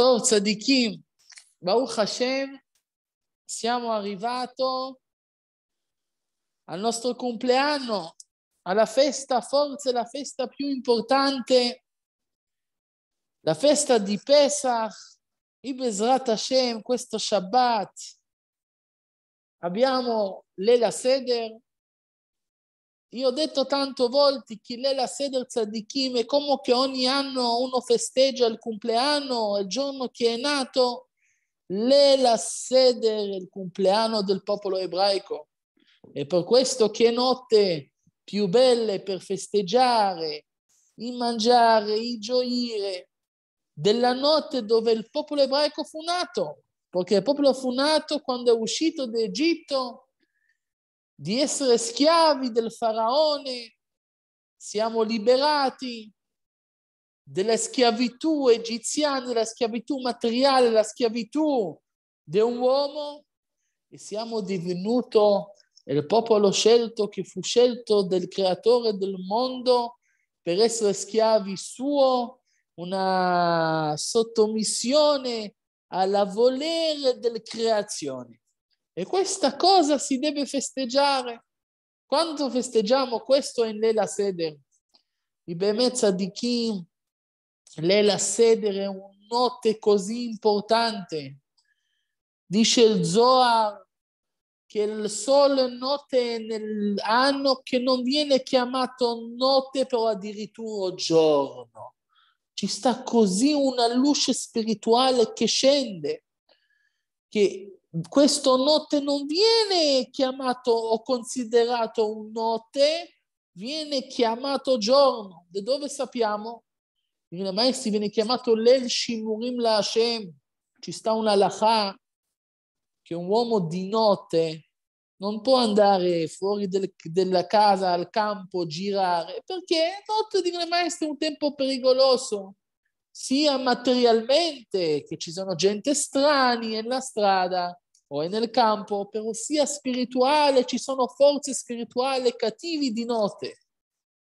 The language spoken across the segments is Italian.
טוב, צדיקים, ברוך השם, siamo arrivato al nostro compleanno, alla festa, forse la festa più importante, la festa di Pesach, Ibezrat Hashem, questo Shabbat. Abbiamo l'Ela Seder, io ho detto tanto volte che lei la sede di tzadikim è come che ogni anno uno festeggia il compleanno, il giorno che è nato, lei la sede del compleanno del popolo ebraico. E per questo che notte più belle per festeggiare, i mangiare, i gioire della notte dove il popolo ebraico fu nato, perché il popolo fu nato quando è uscito d'Egitto di essere schiavi del faraone, siamo liberati della schiavitù egiziana, della schiavitù materiale, della schiavitù di un uomo e siamo divenuti il popolo scelto che fu scelto dal creatore del mondo per essere schiavi suo, una sottomissione alla volere del creazione. E questa cosa si deve festeggiare. Quando festeggiamo questo in Lela Seder, i bemezza di chi Lela Seder è una notte così importante, dice il Zohar che il sole notte nell'anno che non viene chiamato notte però addirittura giorno. Ci sta così una luce spirituale che scende, che questo note non viene chiamato o considerato un note, viene chiamato giorno. Da dove sappiamo? In Lamaisi viene chiamato l'El Shimurim la Hashem. Ci sta una lacha che un uomo di notte non può andare fuori del, della casa, al campo, girare, perché notte di Lamaisi è un tempo pericoloso sia materialmente che ci sono gente strani nella strada, o è nel campo, però sia spirituale, ci sono forze spirituali cattivi di notte.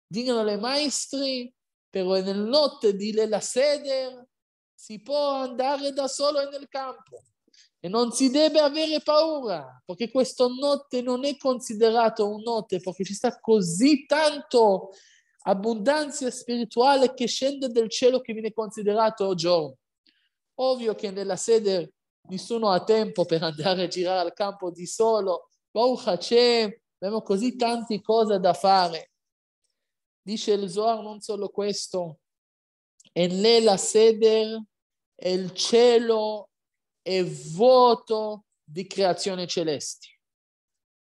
Dicono le maestri, però è nel notte di Lela Seder si può andare da solo nel campo e non si deve avere paura, perché questa notte non è considerata un notte, perché ci sta così tanto abbondanza spirituale che scende dal cielo che viene considerato giorno. Ovvio che nella sede nessuno ha tempo per andare a girare al campo di solo. Baruch Hashem, abbiamo così tante cose da fare. Dice il Zohar non solo questo. e nella Seder, il cielo è vuoto di creazioni celesti.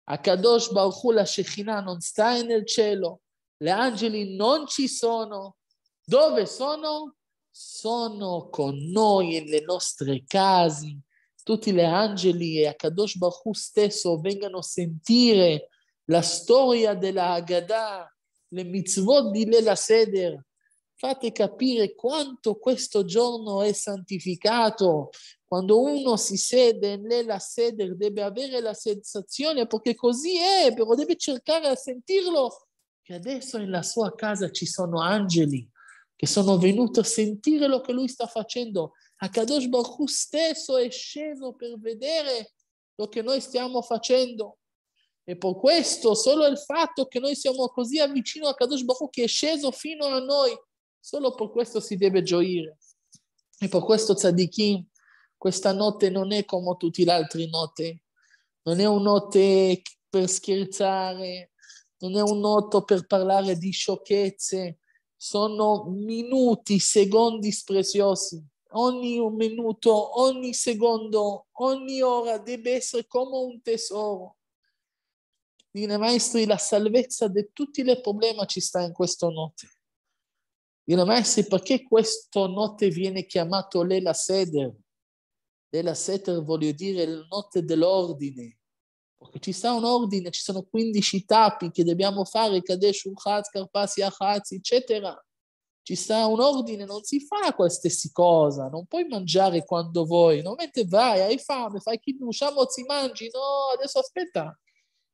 Akadosh Baruch Hu, la Shekhinah non sta nel cielo, le angeli non ci sono. Dove sono? Sono con noi nelle nostre case, tutti gli angeli e Akadosh Baruch Hu stesso vengano a sentire la storia della Haggadah, le mitzvot di Lela Seder. Fate capire quanto questo giorno è santificato. Quando uno si sede nella seder deve avere la sensazione, perché così è, però deve cercare a sentirlo, che adesso nella sua casa ci sono angeli che sono venuti a sentire lo che lui sta facendo Akadosh Baruch stesso è sceso per vedere lo che noi stiamo facendo. E per questo solo il fatto che noi siamo così vicino a Kadosh Baruch che è sceso fino a noi, solo per questo si deve gioire. E per questo Tzadikim, questa notte non è come tutte le altre notti, non è una notte per scherzare, non è un noto per parlare di sciocchezze, sono minuti, secondi preziosi ogni minuto, ogni secondo, ogni ora deve essere come un tesoro. Dire, maestri, la salvezza di tutti i problemi ci sta in questa notte. Dire, maestri, perché questa notte viene chiamata Lela Seder? Lela Seder voglio dire la notte dell'ordine. Perché ci sta un ordine, ci sono 15 tappi che dobbiamo fare, Kadesh, Urchat, Karpasi, Achatz, eccetera ci sta un ordine, non si fa qualsiasi cosa, non puoi mangiare quando vuoi, non mentre vai, hai fame, fai chi kiddush, si mangi, no, adesso aspetta,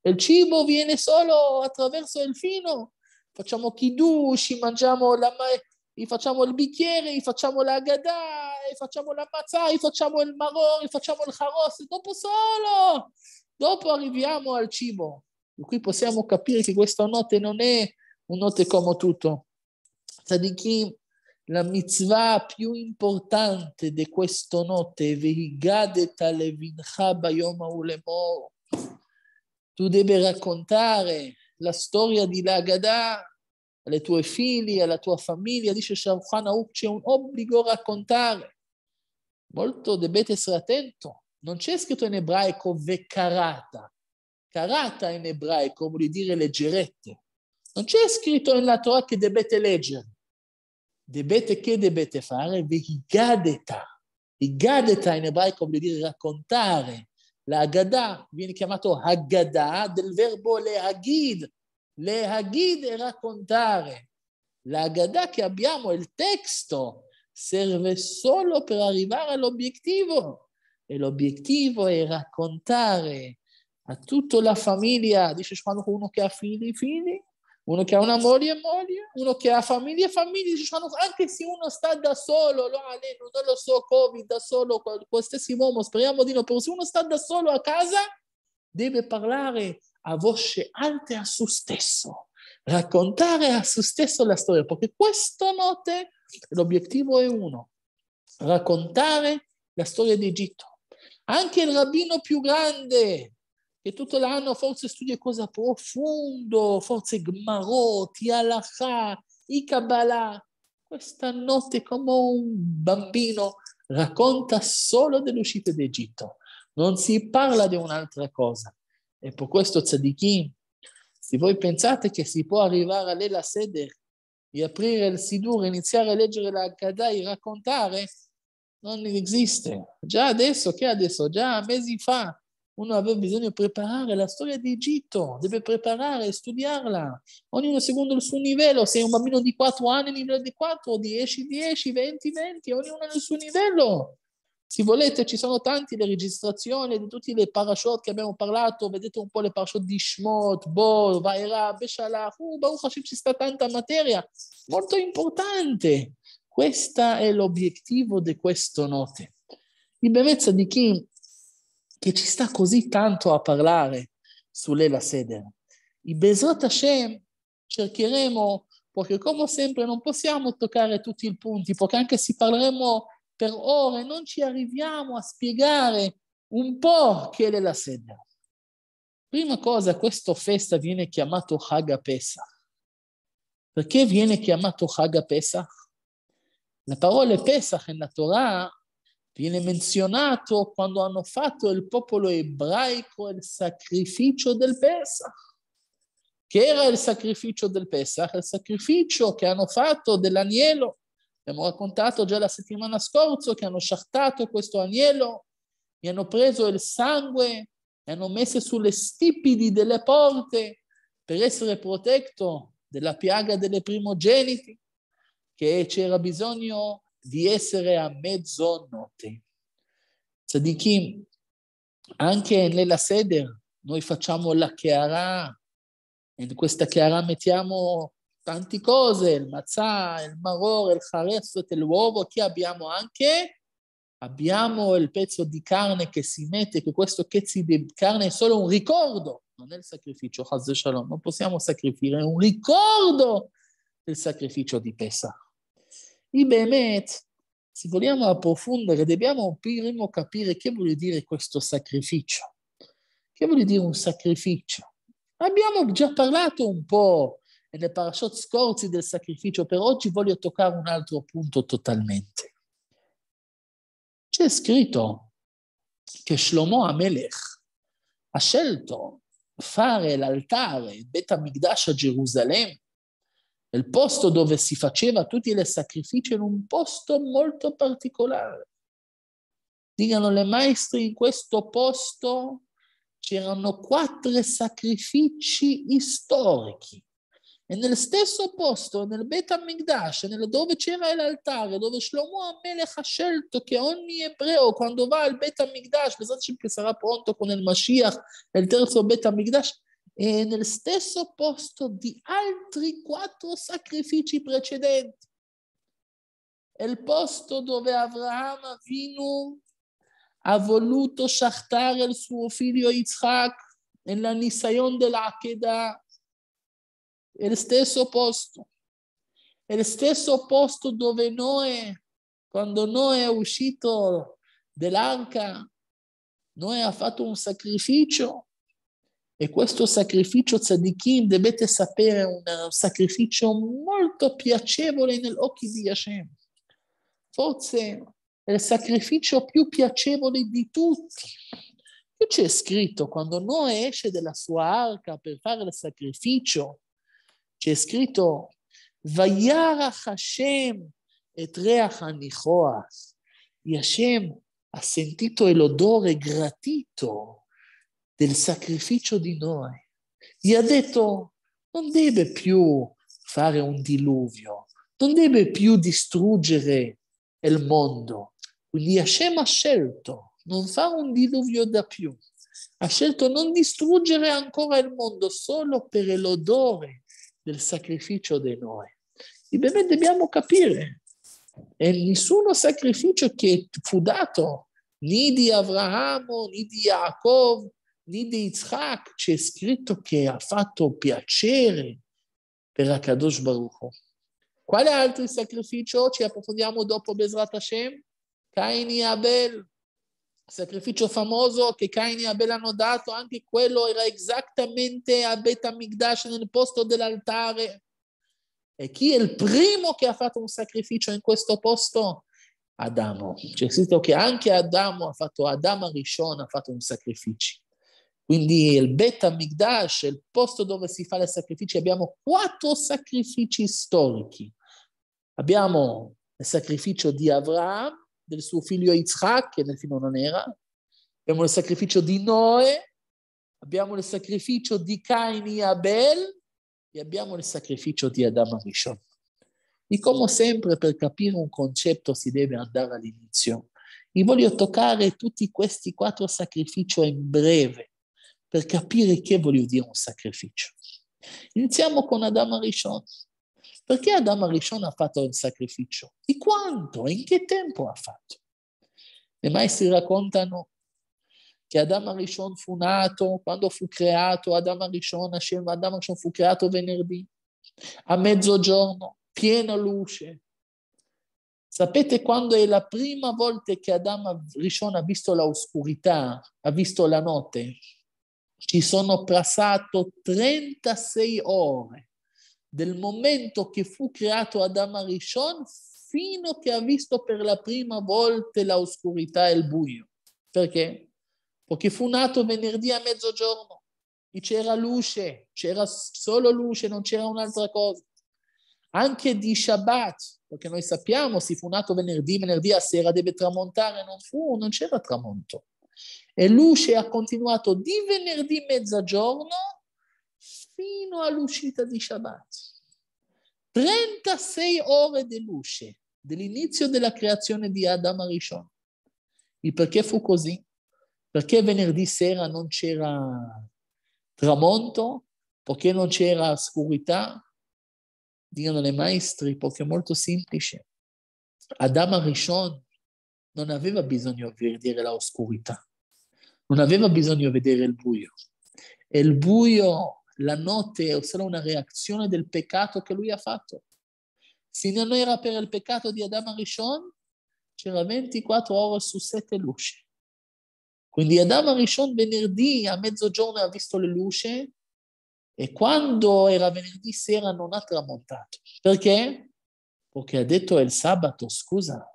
il cibo viene solo attraverso il fino, facciamo chi dusci, mangiamo la facciamo il bicchiere, facciamo la gadà, facciamo la mazzà, facciamo il maror, facciamo il haros, dopo solo, dopo arriviamo al cibo. Qui possiamo capire che questa notte non è una notte come tutto, tzadikim, la mitzvah più importante di questa notte, Vehigadeta levincha bayom haulemor. Tu devi raccontare la storia di Lagadah alle tue figli, alla tua famiglia, dice Sharkhan Auk, c'è un obbligo a raccontare. Molto dovete essere attento. Non c'è scritto in ebraico vecarata. Carata in ebraico vuol dire leggerette. Non c'è scritto nella Torah che dovete leggere debete, che debete fare? Vehigadeta. Higadeta in ebraico vuol dire raccontare. La Haggadah viene chiamata Haggadah del verbo lehagid. Lehagid è raccontare. La Haggadah che abbiamo, il testo, serve solo per arrivare all'obiettivo. E l'obiettivo è raccontare a tutta la famiglia, dice quando uno che ha figli, figli, uno che ha una moglie e moglie, uno che ha famiglia e famiglie, diciamo, anche se uno sta da solo, non lo so, Covid, da solo, qualsiasi uomo, speriamo di no, però se uno sta da solo a casa, deve parlare a voce alta a se stesso, raccontare a se stesso la storia, perché questa notte l'obiettivo è uno, raccontare la storia d'Egitto. Anche il rabbino più grande, che tutto l'anno forse studia cosa profondo, forse Gmarot, Yalachah, i Kabbalah. Questa notte come un bambino racconta solo dell'uscita d'Egitto, non si parla di un'altra cosa. E per questo Tzadikim, se voi pensate che si può arrivare alla sede e aprire il Sidur, iniziare a leggere la Gada e raccontare, non esiste. Già adesso, che adesso? Già mesi fa, uno aveva bisogno di preparare la storia d'Egitto, deve preparare e studiarla, ognuno secondo il suo livello, sei un bambino di 4 anni, livello di 4, 10, 10, 20, 20, ognuno nel suo livello. Se volete, ci sono tante le registrazioni di tutti i parashot che abbiamo parlato, vedete un po' le parashot di Shmot, Bor, Vaera, Beshalah, uh, Baruch Hashem ci sta tanta materia, molto importante. Questo è l'obiettivo di questo note. notte. Liberezza di chi che ci sta così tanto a parlare sull'Ela Seder. I Besrat Hashem cercheremo, perché come sempre non possiamo toccare tutti i punti, perché anche se parleremo per ore non ci arriviamo a spiegare un po' che è la seder. Prima cosa, questa festa viene chiamata Haga Pesach. Perché viene chiamato Haga Pesach? La parola Pesach nella Torah viene menzionato quando hanno fatto il popolo ebraico il sacrificio del Pesach. Che era il sacrificio del Pesach? Il sacrificio che hanno fatto dell'agnello. Abbiamo raccontato già la settimana scorsa che hanno sciartato questo agnello, gli hanno preso il sangue e hanno messo sulle stipidi delle porte per essere protetto della piaga delle primogeniti, che c'era bisogno di di essere a mezzanotte. Tzadikim, anche nella seder noi facciamo la chiara, in questa chiara mettiamo tante cose, il mazzà, il maror, il chareset, l'uovo, che abbiamo anche, abbiamo il pezzo di carne che si mette, che questo pezzo di carne è solo un ricordo, non è il sacrificio, non possiamo sacrificare, è un ricordo del sacrificio di Pesach. I Behemet, se vogliamo approfondire, dobbiamo prima capire che vuol dire questo sacrificio. Che vuol dire un sacrificio? Abbiamo già parlato un po' nelle parashot scorsi del sacrificio, per oggi voglio toccare un altro punto totalmente. C'è scritto che Shlomo Amelech ha scelto fare l'altare, il Bet Amigdash a Gerusalemme, il posto dove si faceva tutti i sacrifici era un posto molto particolare. Dicono le maestre, in questo posto c'erano quattro sacrifici storici. E nel stesso posto, nel Bet Amigdash, dove c'era l'altare, dove Shlomo Amelech ha scelto che ogni ebreo quando va al Bet Amigdash, pensate che sarà pronto con il Mashiach, il terzo Bet Amigdash, e nel stesso posto di altri quattro sacrifici precedenti. È il posto dove Abraham Avinu ha voluto sciattare il suo figlio Yitzhak nella Nisayon dell'Akeda, è lo stesso posto, è lo stesso posto dove Noè, quando Noè è uscito dell'arca, Noè ha fatto un sacrificio e questo sacrificio tzadikim dovete sapere è eh, un sacrificio molto piacevole nell'occhio di Hashem. Forse è il sacrificio più piacevole di tutti. Che c'è scritto quando Noè esce dalla sua arca per fare il sacrificio? C'è scritto Vayarach Hashem et reach anichoa. Hashem ha sentito l'odore gratito del sacrificio di noi. Gli ha detto, non deve più fare un diluvio, non deve più distruggere il mondo. Quindi Hashem ha scelto non fare un diluvio da più. Ha scelto non distruggere ancora il mondo solo per l'odore del sacrificio di noi. E beh, dobbiamo capire, e nessuno sacrificio che fu dato, né di Abramo, né di Jacob, lì di Yitzhak c'è scritto che ha fatto piacere per Akadosh Baruch. Quale altro sacrificio? Ci approfondiamo dopo Bezrat Hashem. Cain e Abel, sacrificio famoso che Cain e Abel hanno dato, anche quello era esattamente a Betamigdash nel posto dell'altare. E chi è il primo che ha fatto un sacrificio in questo posto? Adamo. C'è scritto che anche Adamo ha fatto, Adamo Rishon ha fatto un sacrificio. Quindi il Bet Amigdash è il posto dove si fa i sacrifici. Abbiamo quattro sacrifici storici. Abbiamo il sacrificio di Avram, del suo figlio Yitzhak, che nel film non era. Abbiamo il sacrificio di Noè. Abbiamo il sacrificio di Cain e Abel. E abbiamo il sacrificio di Adam e Rishon. E come sempre, per capire un concetto si deve andare all'inizio. Vi voglio toccare tutti questi quattro sacrifici in breve per capire che voglio dire un sacrificio. Iniziamo con Adama Rishon. Perché Adama Rishon ha fatto un sacrificio? Di quanto? In che tempo ha fatto? I maestri raccontano che Adama Rishon fu nato, quando fu creato Adama Rishon, Hashem, Adama Rishon fu creato venerdì, a mezzogiorno, piena luce. Sapete quando è la prima volta che Adama Rishon ha visto l'oscurità, ha visto la notte? Ci sono passato 36 ore del momento che fu creato Adamo Rishon fino a che ha visto per la prima volta l'oscurità e il buio. Perché? Perché fu nato venerdì a mezzogiorno e c'era luce, c'era solo luce, non c'era un'altra cosa. Anche di Shabbat, perché noi sappiamo, se fu nato venerdì, venerdì a sera deve tramontare, non fu, non c'era tramonto. E Luce ha continuato di venerdì mezzogiorno fino all'uscita di Shabbat. 36 ore di luce dell'inizio della creazione di Adamo Rishon. Il perché fu così? Perché venerdì sera non c'era tramonto? Perché non c'era oscurità? Dicono le maestri, perché è molto semplice. Adamo Rishon non aveva bisogno di dire l'oscurità non aveva bisogno di vedere il buio. E il buio, la notte, è solo una reazione del peccato che lui ha fatto. Se non era per il peccato di Adamo Rishon, c'era 24 ore su 7 luci. Quindi Adamo Rishon venerdì a mezzogiorno ha visto le luci e quando era venerdì sera non ha tramontato. Perché? Perché ha detto il sabato, scusa,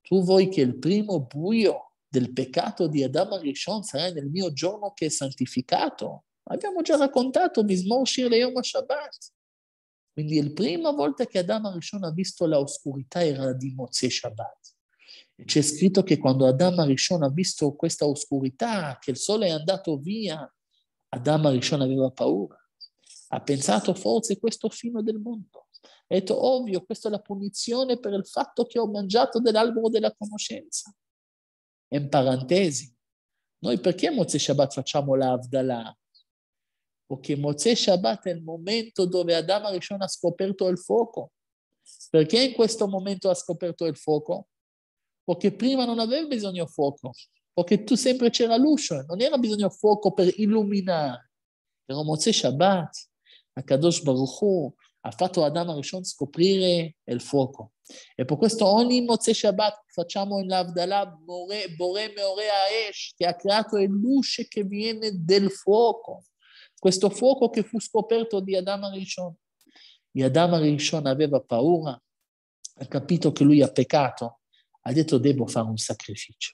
tu vuoi che il primo buio del peccato di Adama Rishon eh, sarà nel mio giorno che è santificato. Abbiamo già raccontato Mismor Shir le Yom Shabbat. Quindi è la prima volta che Adama Rishon ha visto l'oscurità era di Mozzie Shabbat. C'è scritto che quando Adama Rishon ha visto questa oscurità, che il sole è andato via, Adama Rishon aveva paura. Ha pensato forse questo fine del mondo. Ha detto ovvio, questa è la punizione per il fatto che ho mangiato dell'albero della conoscenza in parentesi. Noi perché Mozze Shabbat facciamo la Avdala? Perché Mozze Shabbat è il momento dove Adamo Rishon ha scoperto il fuoco. Perché in questo momento ha scoperto il fuoco? Perché prima non aveva bisogno di fuoco, perché tu sempre c'era luce, non era bisogno di fuoco per illuminare. Però Mozze Shabbat, Akadosh Baruch Hu, ha fatto Adamo Rishon scoprire il fuoco. E per questo ogni Mozze Shabbat facciamo in Lavdalah Bore, Bore Meore Aesh, che ha creato il luce che viene del fuoco. Questo fuoco che fu scoperto di Adama Rishon. E Adama Rishon aveva paura, ha capito che lui ha peccato, ha detto devo fare un sacrificio.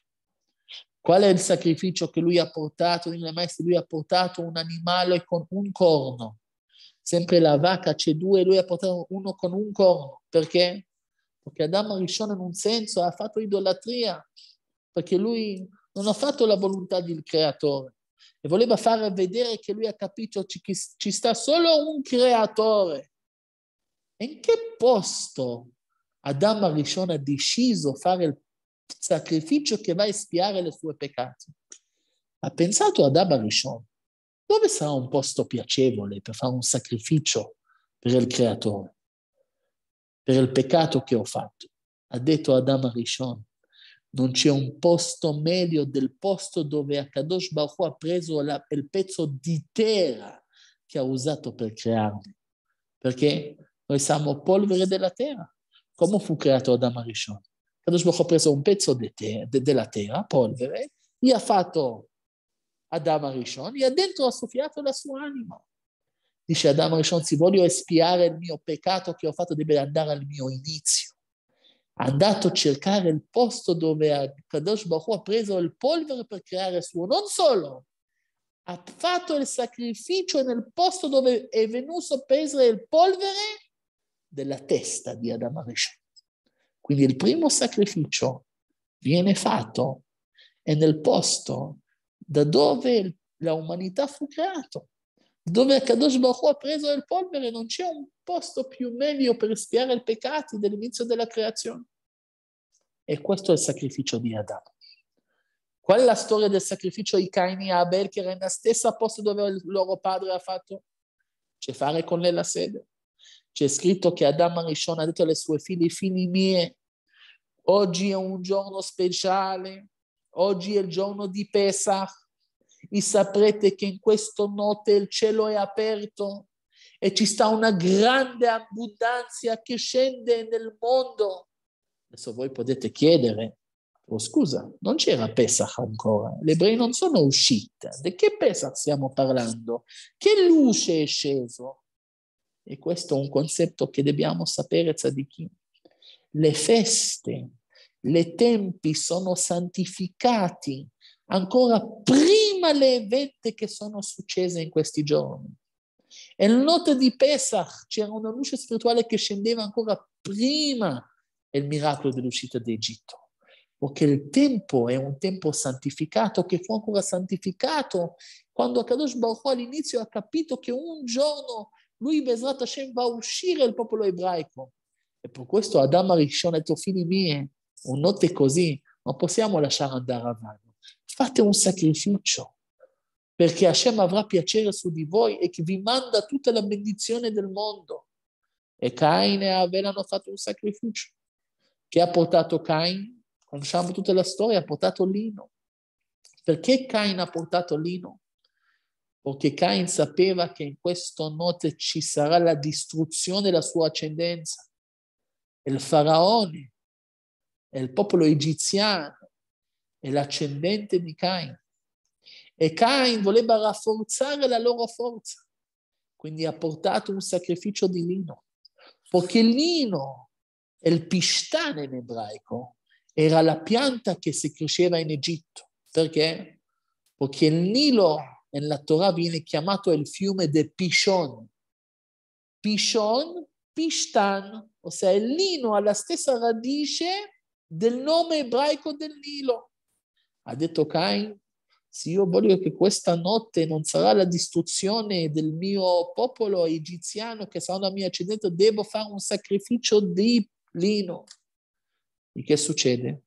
Qual è il sacrificio che lui ha portato? Nella maestra lui ha portato un animale con un corno. Sempre la vacca c'è due, lui ha portato uno con un corno. Perché? perché Adamo Rishon in un senso ha fatto idolatria, perché lui non ha fatto la volontà del creatore e voleva far vedere che lui ha capito che ci sta solo un creatore. E in che posto Adamo Rishon ha deciso fare il sacrificio che va a espiare le sue peccati? Ha pensato Adamo Rishon, dove sarà un posto piacevole per fare un sacrificio per il creatore? per il peccato che ho fatto. Ha detto Adam Rishon, non c'è un posto meglio del posto dove Akadosh Baruch ha preso la, il pezzo di terra che ha usato per crearmi. Perché noi siamo polvere della terra. Come fu creato Adam Rishon? Akadosh Baruch ha preso un pezzo di te, de, della terra, polvere, e ha fatto Adam Rishon, e ha dentro ha soffiato la sua anima dice Adamo Rishon, se voglio espiare il mio peccato che ho fatto, deve andare al mio inizio. È andato a cercare il posto dove Kadosh Baruch ha preso il polvere per creare il suo, non solo, ha fatto il sacrificio nel posto dove è venuto a pesare il polvere della testa di Adamo Rishon. Quindi il primo sacrificio viene fatto e nel posto da dove l'umanità fu creata dove Akadosh Baruch Hu ha preso il polvere, non c'è un posto più meglio per spiare i peccati dell'inizio della creazione. E questo è il sacrificio di Adamo. Qual è la storia del sacrificio di Caini e Abel, che era nella stessa posto dove il loro padre ha fatto? C'è fare con lei la sede. C'è scritto che Adamo Rishon ha detto alle sue figlie, figli mie, oggi è un giorno speciale, oggi è il giorno di Pesach, vi saprete che in questa notte il cielo è aperto e ci sta una grande abbondanza che scende nel mondo. Adesso voi potete chiedere, oh, scusa, non c'era Pesach ancora, le ebrei non sono uscite, di che Pesach stiamo parlando? Che luce è sceso? E questo è un concetto che dobbiamo sapere, tzadikim. Le feste, le tempi sono santificati ancora prima le vette che sono successe in questi giorni. E la notte di Pesach c'era una luce spirituale che scendeva ancora prima il miracolo dell'uscita d'Egitto, perché il tempo è un tempo santificato che fu ancora santificato quando Akadosh Baruch Hu all'inizio ha capito che un giorno lui, Bezrat Hashem, va a uscire il popolo ebraico. E per questo Adamo Rishon ha detto, figli miei, una notte così non possiamo lasciare andare avanti fate un sacrificio perché Hashem avrà piacere su di voi e che vi manda tutta la benedizione del mondo. E Cain e Abel hanno fatto un sacrificio che ha portato Cain, conosciamo tutta la storia, ha portato lino. Perché Cain ha portato lino? Perché Cain sapeva che in questa notte ci sarà la distruzione della sua ascendenza. Il faraone, il popolo egiziano, è l'ascendente di Cain. E Cain voleva rafforzare la loro forza, quindi ha portato un sacrificio di lino, perché il lino, il pistane in ebraico, era la pianta che si cresceva in Egitto. Perché? Perché il Nilo nella Torah viene chiamato il fiume de Pishon. Pishon, Pishtan, ossia il lino ha la stessa radice del nome ebraico del Nilo. Ha detto Cain, se io voglio che questa notte non sarà la distruzione del mio popolo egiziano che sarà una mia accidente, devo fare un sacrificio di lino. E che succede?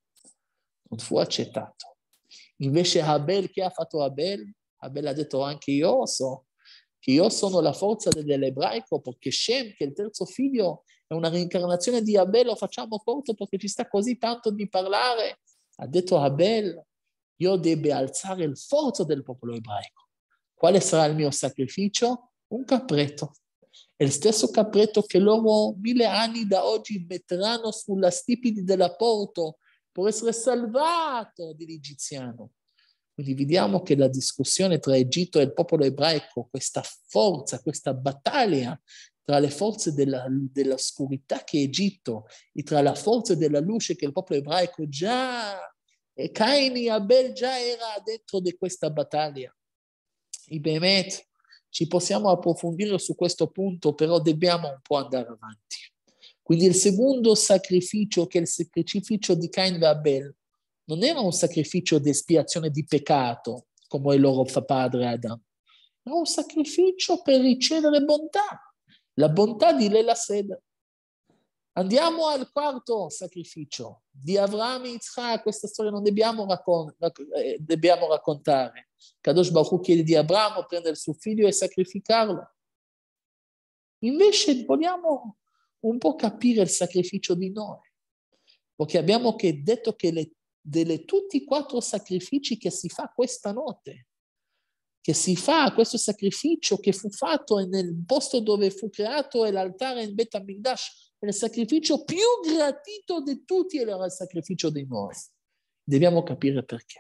Non fu accettato. Invece Abel, che ha fatto Abel? Abel ha detto anche io so che io sono la forza dell'ebraico perché Shem, che è il terzo figlio, è una reincarnazione di Abel, lo facciamo corto perché ci sta così tanto di parlare. Ha detto Abel, io debba alzare il forzo del popolo ebraico. Quale sarà il mio sacrificio? Un capretto. È il stesso capretto che loro mille anni da oggi metteranno sulla stipiti della porto per essere salvato dall'egiziano. Quindi vediamo che la discussione tra Egitto e il popolo ebraico, questa forza, questa battaglia tra le forze della, dell'oscurità che è Egitto e tra la forza della luce che il popolo ebraico già e Cain e Abel già era dentro di questa battaglia. I Bemet ci possiamo approfondire su questo punto, però dobbiamo un po' andare avanti. Quindi il secondo sacrificio, che è il sacrificio di Cain e Abel, non era un sacrificio di espiazione di peccato, come il loro padre Adam, era un sacrificio per ricevere bontà, la bontà di Lela Seder. Andiamo al quarto sacrificio di Avram e Yitzhak, questa storia non dobbiamo, raccon- racc- eh, dobbiamo raccontare. Kadosh Baruch chiede di Abramo prendere il suo figlio e sacrificarlo. Invece vogliamo un po' capire il sacrificio di noi, perché abbiamo che detto che le, delle tutti i quattro sacrifici che si fa questa notte, che si fa questo sacrificio che fu fatto nel posto dove fu creato l'altare in Bet Amigdash, è il sacrificio più gratito di tutti e era il sacrificio dei morti. Dobbiamo capire perché.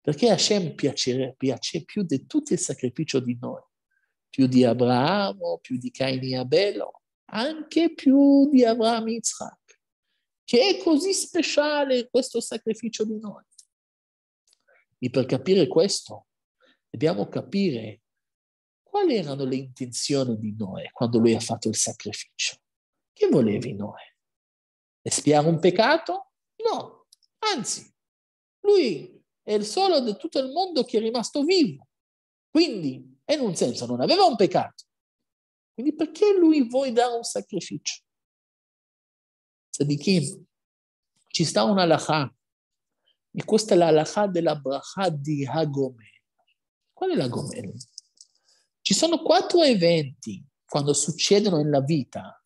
Perché Hashem piace, piace più di tutti il sacrificio di noi, più di Abramo, più di Cain e Abelo, anche più di Abramo e Isaac. Che è così speciale questo sacrificio di noi. E per capire questo, Dobbiamo capire quali erano le intenzioni di Noè quando lui ha fatto il sacrificio. Che volevi Noè? Espiare un peccato? No, anzi, lui è il solo di tutto il mondo che è rimasto vivo. Quindi, in un senso, non aveva un peccato. Quindi perché lui vuole dare un sacrificio? Sadikim, ci sta una halakha e questa è la halakha della bracha di Hagomè. Qual è la l'argomento? Ci sono quattro eventi quando succedono nella vita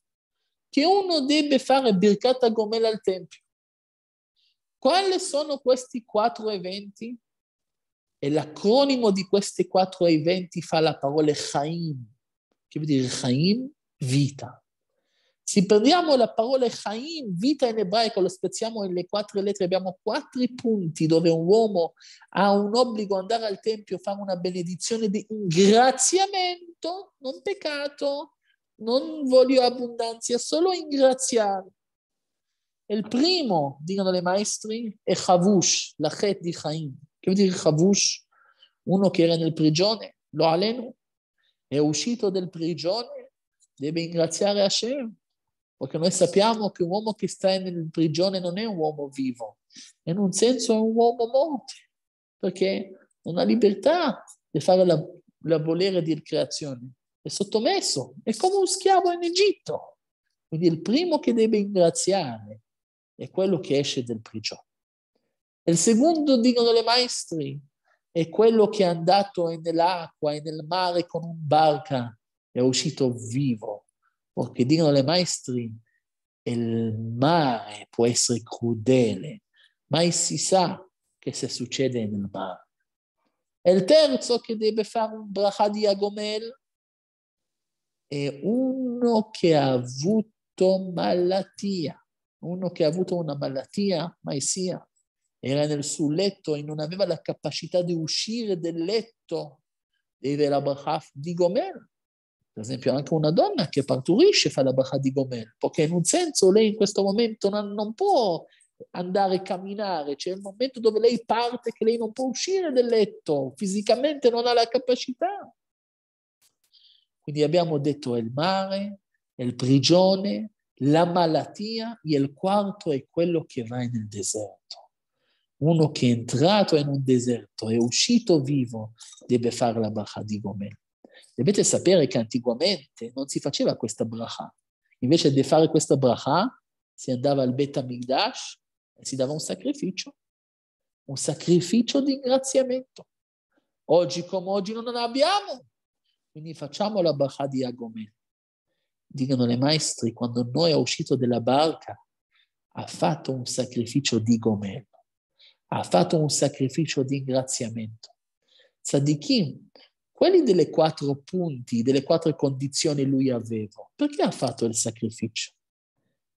che uno deve fare Birkata Gomel al Tempio. Quali sono questi quattro eventi? E l'acronimo di questi quattro eventi fa la parola Chaim, che vuol dire Chaim, vita. Se prendiamo la parola Chaim, vita in ebraico, lo spezziamo nelle quattro lettere, abbiamo quattro punti dove un uomo ha un obbligo di andare al Tempio, fare una benedizione di ingraziamento, non peccato, non voglio abbondanza, solo ingraziare. Il primo, dicono le maestri, è Chavush, la Chet di Chaim. Che vuol dire Chavush? Uno che era nel prigione, lo aleno, è uscito dal prigione, deve ringraziare Hashem perché noi sappiamo che un uomo che sta in prigione non è un uomo vivo, in un senso è un uomo morto, perché non ha libertà di fare la, la volere di creazione, è sottomesso, è come un schiavo in Egitto. Quindi il primo che deve ringraziare è quello che esce dal prigione. Il secondo, dicono le maestri, è quello che è andato nell'acqua e nel mare con un barca e è uscito vivo perché dicono le maestri, il mare può essere crudele, ma si sa che se succede nel mare. E il terzo che deve fare un bracha di Agomel è uno che ha avuto malattia, uno che ha avuto una malattia, ma sia, era nel suo letto e non aveva la capacità di uscire del letto, deve la bracha di Gomel per esempio anche una donna che partorisce fa la bracha di Gomel, perché in un senso lei in questo momento non, non può andare a camminare, c'è il momento dove lei parte che lei non può uscire dal letto, fisicamente non ha la capacità. Quindi abbiamo detto il mare, il prigione, la malattia e il quarto è quello che va nel deserto. Uno che è entrato in un deserto e uscito vivo deve fare la bracha di Gomel. Dovete sapere che antiguamente non si faceva questa bracha. Invece di fare questa bracha, si andava al Bet Amigdash e si dava un sacrificio, un sacrificio di ringraziamento. Oggi come oggi non ne abbiamo, quindi facciamo la bracha di Agomè. Dicono le maestri, quando noi è uscito dalla barca, ha fatto un sacrificio di Gomello, ha fatto un sacrificio di ringraziamento. Tzadikim quelli delle quattro punti, delle quattro condizioni lui aveva, perché ha fatto il sacrificio?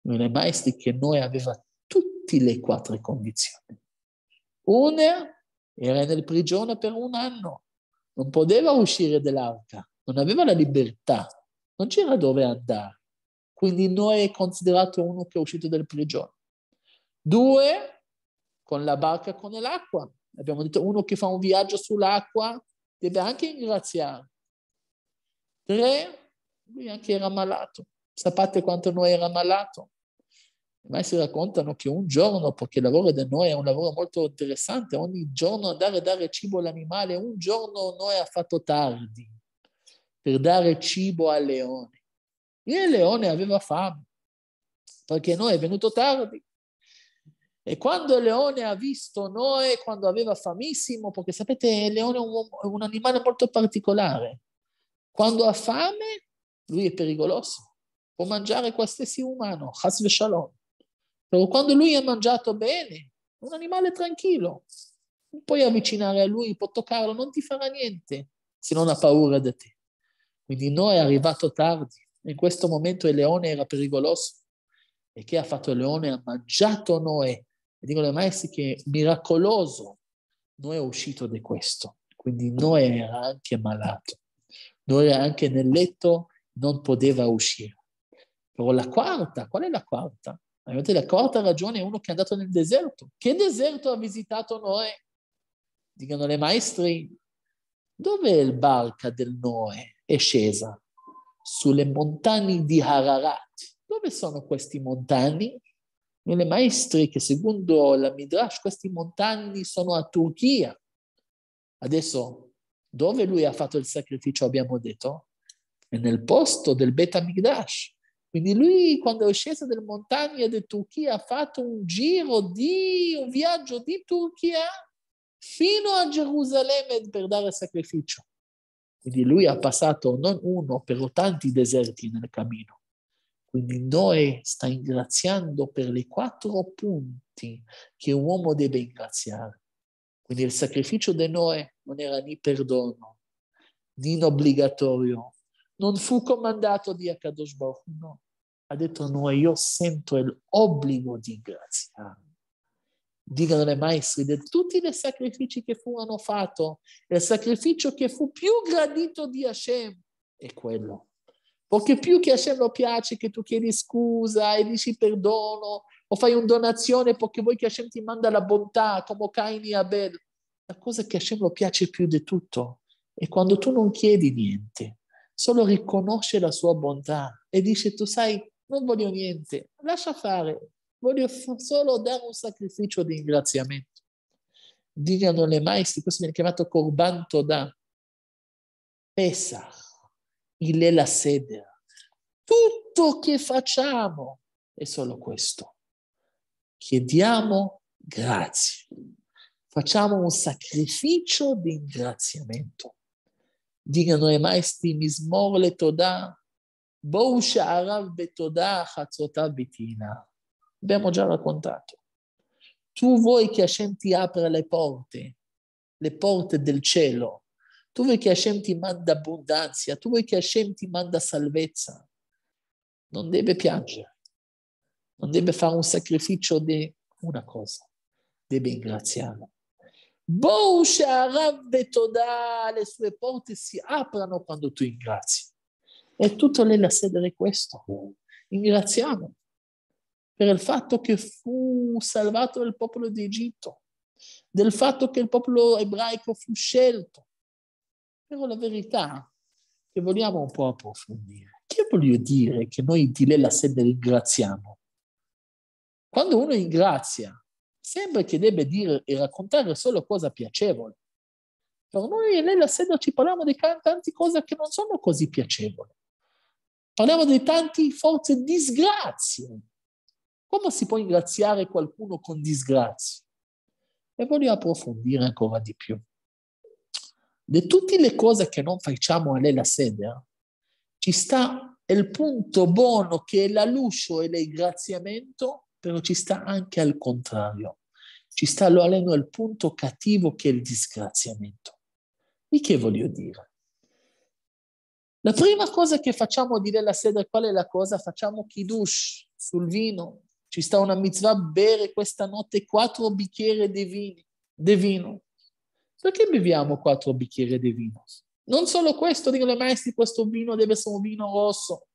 Non è mai stato che noi aveva tutte le quattro condizioni. Una era nel prigione per un anno, non poteva uscire dall'arca, non aveva la libertà, non c'era dove andare. Quindi noi è considerato uno che è uscito dal prigione. Due, con la barca con l'acqua. Abbiamo detto uno che fa un viaggio sull'acqua deve anche ringraziare. Tre, lui anche era malato. Sapete quanto noi era malato? Ormai si raccontano che un giorno, perché il lavoro di noi è un lavoro molto interessante, ogni giorno andare a dare cibo all'animale, un giorno noi ha fatto tardi per dare cibo al leone. E il leone aveva fame, perché noi è venuto tardi. E quando il Leone ha visto Noè, quando aveva famissimo, perché sapete, il Leone è un, un animale molto particolare, quando ha fame, lui è pericoloso, può mangiare qualsiasi umano, hasve shalom. Però quando lui ha mangiato bene, un animale tranquillo, non puoi avvicinare a lui, può toccarlo, non ti farà niente se non ha paura di te. Quindi Noè è arrivato tardi, in questo momento il leone era pericoloso. E che ha fatto il leone? Ha mangiato Noè, e dicono ai maestri che miracoloso Noè è uscito di questo. Quindi Noè era anche malato. Noè era anche nel letto, non poteva uscire. Però la quarta, qual è la quarta? la quarta ragione è uno che è andato nel deserto. Che deserto ha visitato Noè? Dicono le maestri, dove è il barca del Noè è scesa? Sulle montagne di Hararat. Dove sono questi montani? nelle maestre che secondo la Midrash questi montagni sono a Turchia. Adesso, dove lui ha fatto il sacrificio, abbiamo detto? È nel posto del Beta Midrash. Quindi lui, quando è sceso dalle montagne di Turchia, ha fatto un giro di un viaggio di Turchia fino a Gerusalemme per dare sacrificio. Quindi lui ha passato non uno, però tanti deserti nel cammino. Quindi Noè sta ringraziando per le quattro punti che un uomo deve ringraziare. Quindi il sacrificio di Noè non era né perdono, né obbligatorio. Non fu comandato di Akadosh Baruch, no. Ha detto Noè, io sento l'obbligo di ringraziare dicono le maestri, di tutti i sacrifici che furono fatti, il sacrificio che fu più gradito di Hashem è quello. Perché più che Hashem lo piace che tu chiedi scusa e dici perdono o fai una donazione perché vuoi che Hashem ti manda la bontà come Cain e Abel. La cosa che Hashem lo piace più di tutto è quando tu non chiedi niente, solo riconosce la sua bontà e dice tu sai non voglio niente, lascia fare, voglio solo dare un sacrificio di ringraziamento. Dignano le maestri, questo viene chiamato corbanto da Pesach il è la sede. Tutto che facciamo è solo questo. Chiediamo grazie. Facciamo un sacrificio di ringraziamento. Dicono i maestri Mismor le Todà, Bou Sha'arav Betodà Hatzotà Bitina. Abbiamo già raccontato. Tu vuoi che Hashem ti apra le porte, le porte del cielo, tu vuoi che Hashem ti manda abbondanza, tu vuoi che Hashem ti manda salvezza. Non deve piangere, non deve fare un sacrificio di una cosa, deve ringraziarla. Boh, Sharav Betodà, le sue porte si aprono quando tu ringrazi. E tutto lei la sedere questo. Ringraziamo per il fatto che fu salvato il popolo d'Egitto, del fatto che il popolo ebraico fu scelto, però la verità che vogliamo un po' approfondire. Che voglio dire che noi di lei la sede ringraziamo? Quando uno ringrazia, sembra che debba dire e raccontare solo cosa piacevole. Per noi e lei la sede ci parliamo di tante cose che non sono così piacevoli. Parliamo di tante forze disgrazie. Come si può ringraziare qualcuno con disgrazie? E voglio approfondire ancora di più di tutte le cose che non facciamo a lei la sera, ci sta il punto buono che è la luce e l'ingraziamento, però ci sta anche al contrario. Ci sta lo aleno il punto cattivo che è il disgraziamento. Di che voglio dire? La prima cosa che facciamo a lei la sera, qual è la cosa? Facciamo kidush sul vino. Ci sta una mitzvah bere questa notte quattro bicchieri di vino perché beviamo quattro bicchieri di vino? Non solo questo, dicono i maestri, questo vino deve essere un vino rosso.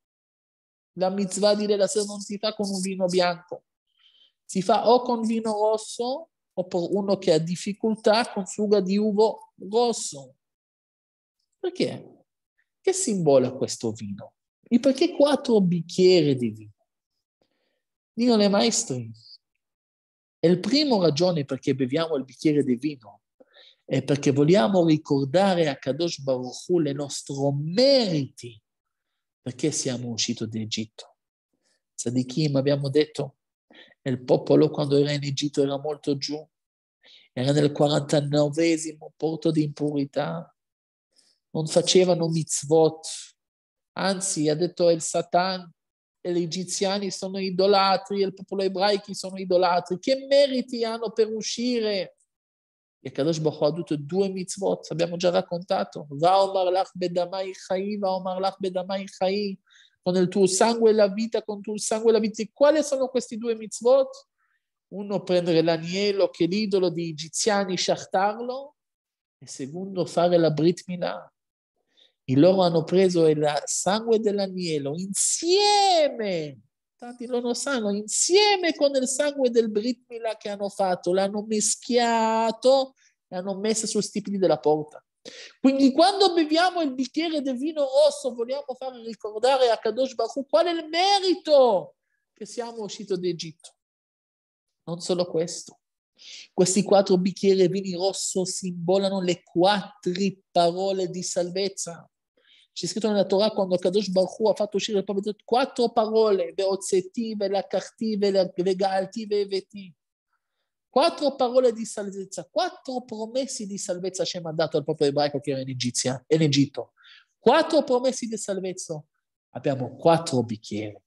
La mitzvah di della sera non si fa con un vino bianco, si fa o con vino rosso o per uno che ha difficoltà con fuga di uvo rosso. Perché? Che simbola questo vino? E perché quattro bicchieri di vino? Dicono i maestri, è il primo ragione perché beviamo il bicchiere di vino è perché vogliamo ricordare a Kadosh Baruch Hu le nostre meriti, perché siamo usciti d'Egitto. Sadichim abbiamo detto, che il popolo quando era in Egitto era molto giù, era nel 49 porto di impurità, non facevano mitzvot, anzi ha detto il Satan, e gli egiziani sono idolatri, il popolo ebraico sono idolatri, che meriti hanno per uscire e Kadosh Baruch ha avuto due mitzvot, abbiamo già raccontato. Va Vaomar lach bedamai chai, vaomar lach bedamai chai. Con il tuo sangue e la vita, con il tuo sangue e la vita. E quali sono questi due mitzvot? Uno, prendere l'agnello che è l'idolo degli egiziani, sciartarlo. E secondo, fare la Brit Milah. E loro hanno preso il sangue dell'agnello insieme stati, loro sanno, insieme con il sangue del Brit Milà che hanno fatto, l'hanno mischiato e hanno messo sul stipiti della porta. Quindi quando beviamo il bicchiere di vino rosso vogliamo far ricordare a Kadosh Baruch qual è il merito che siamo usciti d'Egitto. Non solo questo. Questi quattro bicchieri di vino rosso simbolano le quattro parole di salvezza c'è scritto nella Torah quando Kadosh Baruch Hu ha fatto uscire il popolo quattro parole, Beozeti, Velakachti, Vegalti, Veveti. Quattro parole di salvezza, quattro promessi di salvezza ci ha dato al popolo ebraico che era in, Egizia, in Egitto. Quattro promessi di salvezza. Abbiamo quattro bicchieri.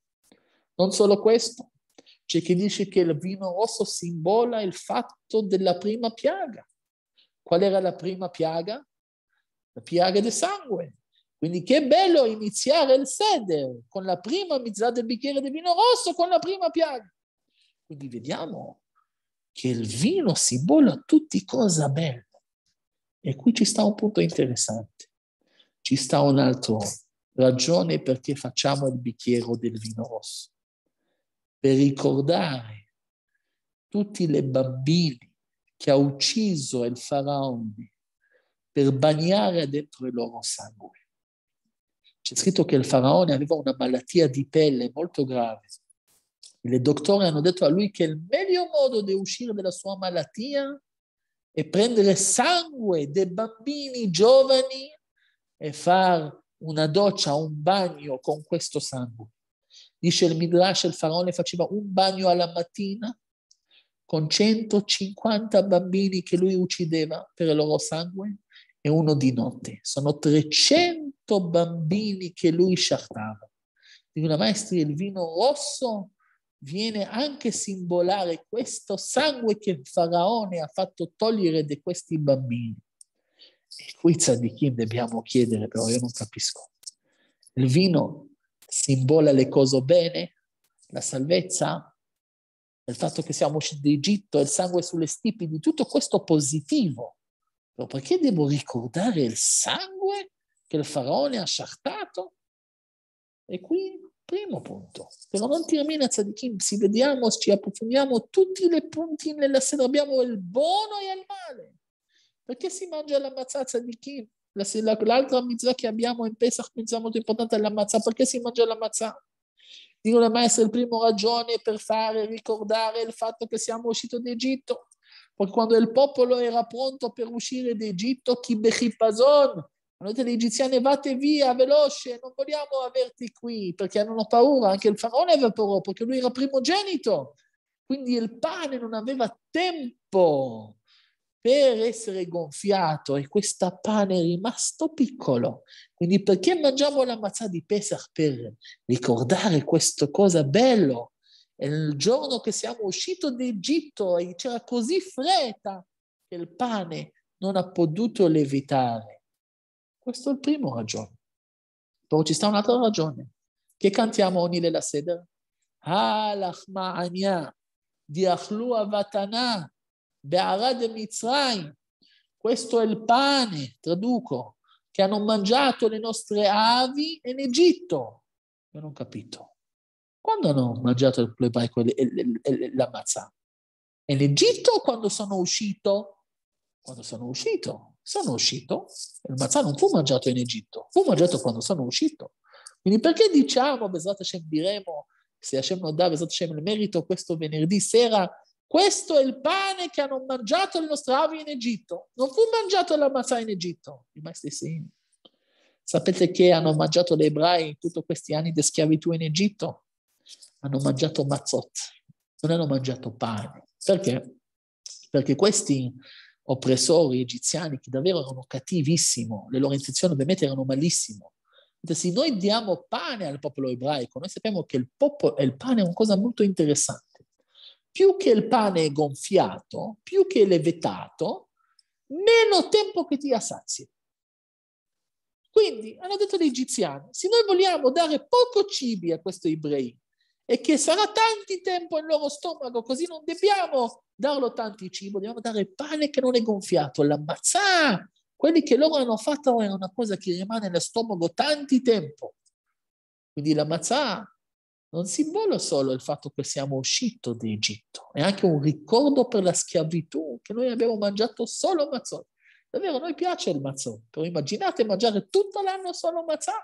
Non solo questo, c'è chi dice che il vino rosso simbola il fatto della prima piaga. Qual era la prima piaga? La piaga del sangue. Quindi che bello iniziare il seder con la prima mitzvah del bicchiere di vino rosso, con la prima piaga. Quindi vediamo che il vino simbola tutti cosa bella. E qui ci sta un punto interessante. Ci sta un'altra ragione perché facciamo il bicchiere del vino rosso. Per ricordare tutti i bambini che ha ucciso il faraone per bagnare dentro il loro sangue c'è scritto che il faraone aveva una malattia di pelle molto grave. Le dottore hanno detto a lui che il meglio modo di uscire dalla sua malattia è prendere sangue dei bambini giovani e fare una doccia, un bagno con questo sangue. Dice il Midrash, il faraone faceva un bagno alla mattina con 150 bambini che lui uccideva per il loro sangue e uno di notte. Sono 300 bambini che lui sciartava. Divina Maestri, il vino rosso viene anche simbolare questo sangue che il faraone ha fatto togliere di questi bambini. E qui di chi dobbiamo chiedere, però io non capisco. Il vino simbola le cose bene, la salvezza, il fatto che siamo usciti d'Egitto, il sangue sulle stipidi, tutto questo positivo. Però perché devo ricordare il sangue che il faraone ha sciartato? E qui, primo punto, però non termina Kim, si vediamo, ci approfondiamo tutti i punti nella sera, abbiamo il buono e il male. Perché si mangia la di Kim? l'altra mitzvah che abbiamo in Pesach, mitzvah molto importante, è la mazzà. Perché si mangia la mazzà? Dio non è il primo ragione per fare ricordare il fatto che siamo usciti d'Egitto. Poi quando il popolo era pronto per uscire d'Egitto, Kibechipazon, hanno detto agli egiziani vate via, veloce, non vogliamo averti qui, perché hanno paura, anche il faraone aveva paura, perché lui era primogenito. Quindi il pane non aveva tempo per essere gonfiato e questo pane è rimasto piccolo. Quindi perché mangiamo la mazza di Pesach? Per ricordare questa cosa bella e il giorno che siamo usciti d'Egitto e c'era così fretta che il pane non ha potuto levitare. Questo è il primo ragione. Poi ci sta un'altra ragione, che cantiamo ogni della sera. Halachma'ania, diachlu avatana, be'arad mitzrayim. Questo è il pane, traduco, che hanno mangiato le nostre avi in Egitto. Io non ho capito. Quando hanno mangiato il plebaico e, e, e, e l'ammazzato? In Egitto o quando sono uscito? Quando sono uscito. Sono uscito. Il mazzà non fu mangiato in Egitto, fu mangiato quando sono uscito. Quindi perché diciamo, Besrat Hashem, diremo, se Hashem non dà Besrat Hashem il merito questo venerdì sera, questo è il pane che hanno mangiato le nostre avi in Egitto. Non fu mangiato la mazzà in Egitto. i Rimasti sì. Sapete che hanno mangiato gli ebrei in tutti questi anni di schiavitù in Egitto? hanno mangiato mazzotti, non hanno mangiato pane. Perché? Perché questi oppressori egiziani, che davvero erano cattivissimo, le loro intenzioni ovviamente erano malissimo, se noi diamo pane al popolo ebraico, noi sappiamo che il, popolo, il pane è una cosa molto interessante. Più che il pane è gonfiato, più che è levitato, meno tempo che ti assazi. Quindi hanno detto gli egiziani, se noi vogliamo dare poco cibi a questi ebrei, e che sarà tanti tempo il loro stomaco, così non dobbiamo darlo tanti cibo, dobbiamo dare il pane che non è gonfiato, l'ammazzà, quelli che loro hanno fatto è una cosa che rimane nello stomaco tanti tempo. Quindi l'ammazzà non simbolo solo il fatto che siamo usciti d'Egitto, è anche un ricordo per la schiavitù, che noi abbiamo mangiato solo mazzò. Davvero, a noi piace il mazzò, però immaginate mangiare tutto l'anno solo mazzà.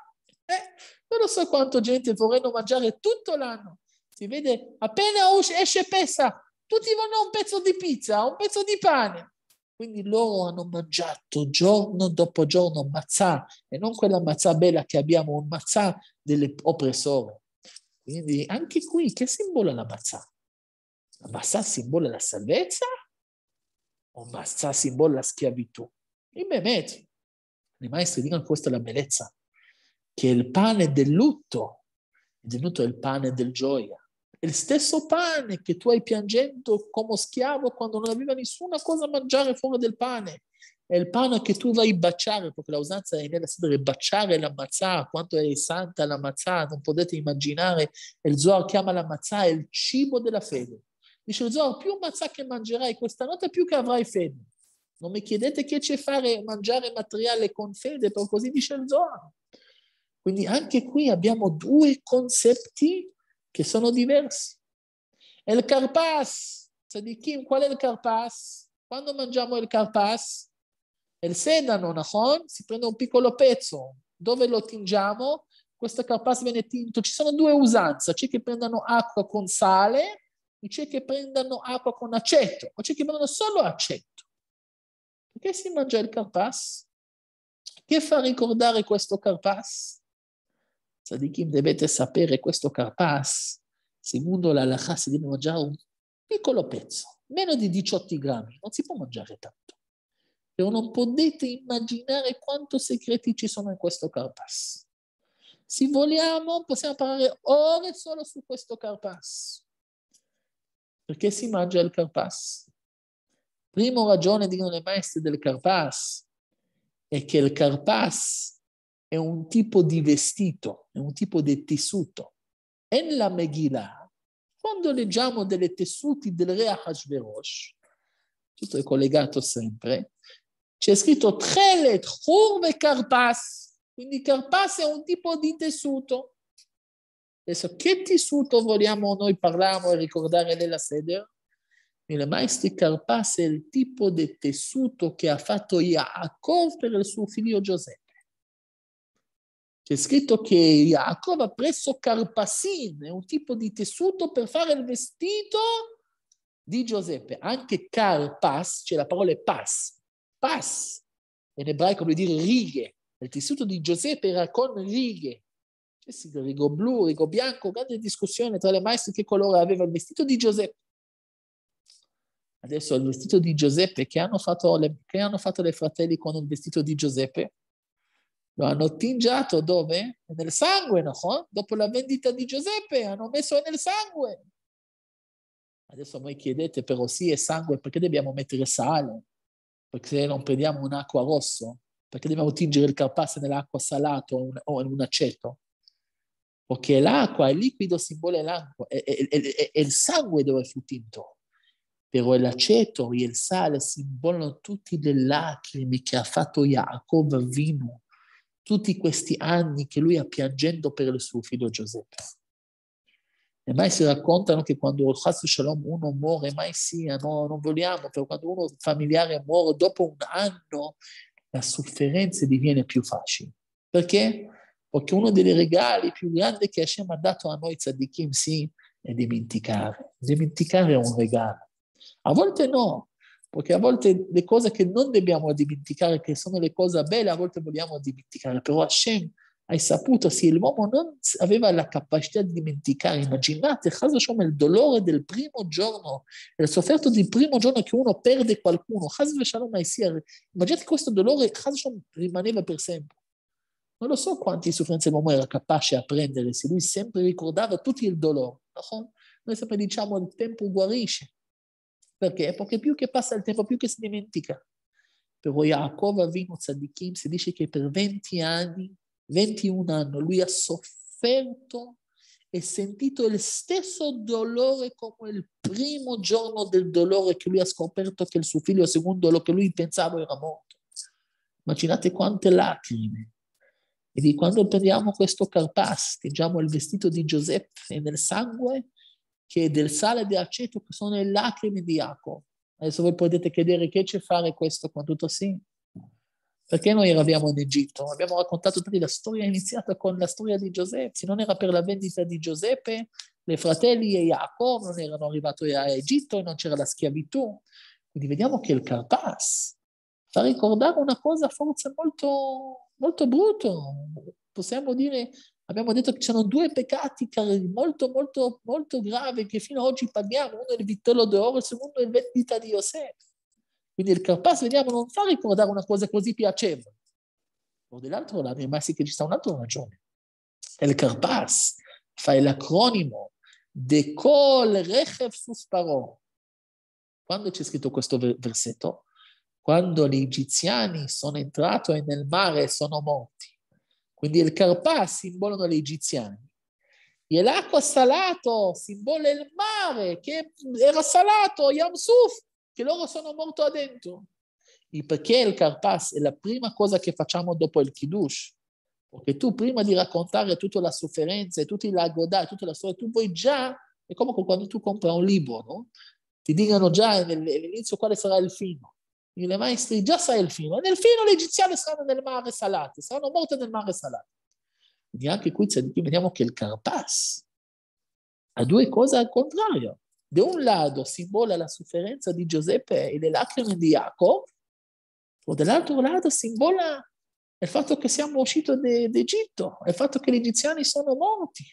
Eh, non lo so quanto gente vorrebbe mangiare tutto l'anno. Si vede, appena esce Pesa, tutti vanno a un pezzo di pizza, a un pezzo di pane. Quindi loro hanno mangiato giorno dopo giorno mazzà, e non quella mazzà bella che abbiamo, un mazzà oppressore. Quindi anche qui, che simbola la mazzà? La mazzà simbola la salvezza o mazzà simbola la schiavitù? I Mehmet, i maestri dicono questa è la bellezza che è il pane del lutto, il lutto è il pane del gioia. È il stesso pane che tu hai piangendo come schiavo quando non aveva nessuna cosa a mangiare fuori del pane. È il pane che tu vai baciare, perché la usanza è nella sedere baciare la mazzà, quanto è santa la mazzà, non potete immaginare. il Zohar chiama la mazzà il cibo della fede. Dice il Zohar, più mazzà che mangerai questa notte, più che avrai fede. Non mi chiedete che c'è fare mangiare materiale con fede, per così dice il Zohar. Quindi anche qui abbiamo due concetti che sono diversi. E il carpas, tzadikim, cioè qual è il carpas? Quando mangiamo il carpas? Il sedano, nahon, si prende un piccolo pezzo. Dove lo tingiamo? Questo carpas viene tinto. Ci sono due usanze. C'è che prendono acqua con sale e c'è che prendono acqua con aceto. O c'è che prendono solo aceto. Perché si mangia il carpas? Che fa ricordare questo carpas? Tzadikim dovete sapere questo carpas, secondo la halakha si deve mangiare un piccolo pezzo, meno di 18 grammi, non si può mangiare tanto. Però non potete immaginare quanto segreti ci sono in questo carpas. Se vogliamo possiamo parlare ore solo su questo carpas. Perché si mangia il carpas? Prima ragione, dicono le maestre del carpas, è che il carpas è un tipo di vestito, è un tipo di tessuto. E nella Megillah, quando leggiamo delle tessuti del re Ahasverosh, tutto è collegato sempre, c'è scritto Trelet, Chur e Carpas. Quindi Carpas è un tipo di tessuto. Adesso che tessuto vogliamo noi parlare e ricordare della Seder? Il maestro Carpas è il tipo di tessuto che ha fatto Yaakov per il suo figlio Giuseppe. C'è scritto che Jacob va presso Carpasin, un tipo di tessuto per fare il vestito di Giuseppe. Anche Carpas, c'è la parola pas, pas, in ebraico vuol dire righe. Il tessuto di Giuseppe era con righe. C'è scritto rigo blu, rigo bianco, grande discussione tra le maestre che colore aveva il vestito di Giuseppe. Adesso il vestito di Giuseppe, che hanno fatto le, che hanno fatto le fratelli con il vestito di Giuseppe? Lo hanno tingiato dove? Nel sangue, no? Dopo la vendita di Giuseppe hanno messo nel sangue. Adesso voi chiedete però sì è sangue, perché dobbiamo mettere sale? Perché se non prendiamo un'acqua rosso? Perché dobbiamo tingere il carpasse nell'acqua salata o in un aceto? Perché l'acqua, il liquido simbola l'acqua, è, è, è, è il sangue dove fu tinto però l'aceto e il sale simbolano tutte le lacrime che ha fatto Jacob vino tutti questi anni che lui ha piangendo per il suo figlio Giuseppe. E mai si raccontano che quando Shalom uno muore, mai sia, no, non vogliamo, però quando uno familiare muore dopo un anno, la sofferenza diviene più facile. Perché? Perché uno dei regali più grandi che Hashem ha dato a noi tzaddikim, sì, è dimenticare. Dimenticare è un regalo. A volte no, perché a volte le cose che non dobbiamo dimenticare, che sono le cose belle, a volte vogliamo dimenticare, però Hashem hai saputo, se l'uomo non aveva la capacità di dimenticare, immaginate, Hashem, il dolore del primo giorno, il sofferto del primo giorno che uno perde qualcuno, Shalom, immaginate questo dolore, Hashem rimaneva per sempre. Non lo so quante sofferenze l'uomo era capace a prendere, se lui sempre ricordava tutti il dolore. Noi sempre diciamo che il tempo guarisce, perché? Perché più che passa il tempo, più che si dimentica. Però Yaakov Avinu Tzadikim si dice che per 20 anni, 21 anni, lui ha sofferto e sentito il stesso dolore come il primo giorno del dolore che lui ha scoperto che il suo figlio, secondo lo che lui pensava, era morto. Immaginate quante lacrime. E di quando prendiamo questo carpass, tingiamo il vestito di Giuseppe e nel sangue, che è del sale e dell'aceto che sono le lacrime di Jacopo. Adesso voi potete chiedere che c'è fare questo con tutto sì. Perché noi eravamo in Egitto? Abbiamo raccontato prima, la storia iniziata con la storia di Giuseppe. Se non era per la vendita di Giuseppe, le fratelli e Jacob non erano arrivati a Egitto, e non c'era la schiavitù. Quindi vediamo che il Carpas fa ricordare una cosa forse molto, molto brutta. Possiamo dire abbiamo detto che c'erano due peccati molto, molto, molto gravi che fino ad oggi paghiamo, uno è il vitello d'oro, il secondo è il vendita di Yosef. Quindi il Carpas, vediamo, non fa ricordare una cosa così piacevole. O dell'altro lato, ma sì che ci sta un'altra ragione. Il Carpas fa l'acronimo de Kol Rechev Susparo. Quando c'è scritto questo versetto? Quando gli egiziani sono entrati nel mare e sono morti quindi il carpà simbolano gli egiziani. E l'acqua salato simbola il mare, che era salato, Yam che loro sono morti dentro. E perché il carpas è la prima cosa che facciamo dopo il kiddush? Perché tu prima di raccontare tutta la sofferenza, tutti i lagodà, tutta la storia, tu vuoi già, è come quando tu compri un libro, no? Ti dicono già all'inizio quale sarà il film i le maestri già sa il fino, e nel fino le egiziane saranno nel mare salato, saranno morte nel mare salato. Quindi anche qui vediamo che il Carpas ha due cose al contrario. Da un lato simbola la sofferenza di Giuseppe e le lacrime di Jacob, o dall'altro lato simbola il fatto che siamo usciti d'Egitto, il fatto che gli egiziani sono morti.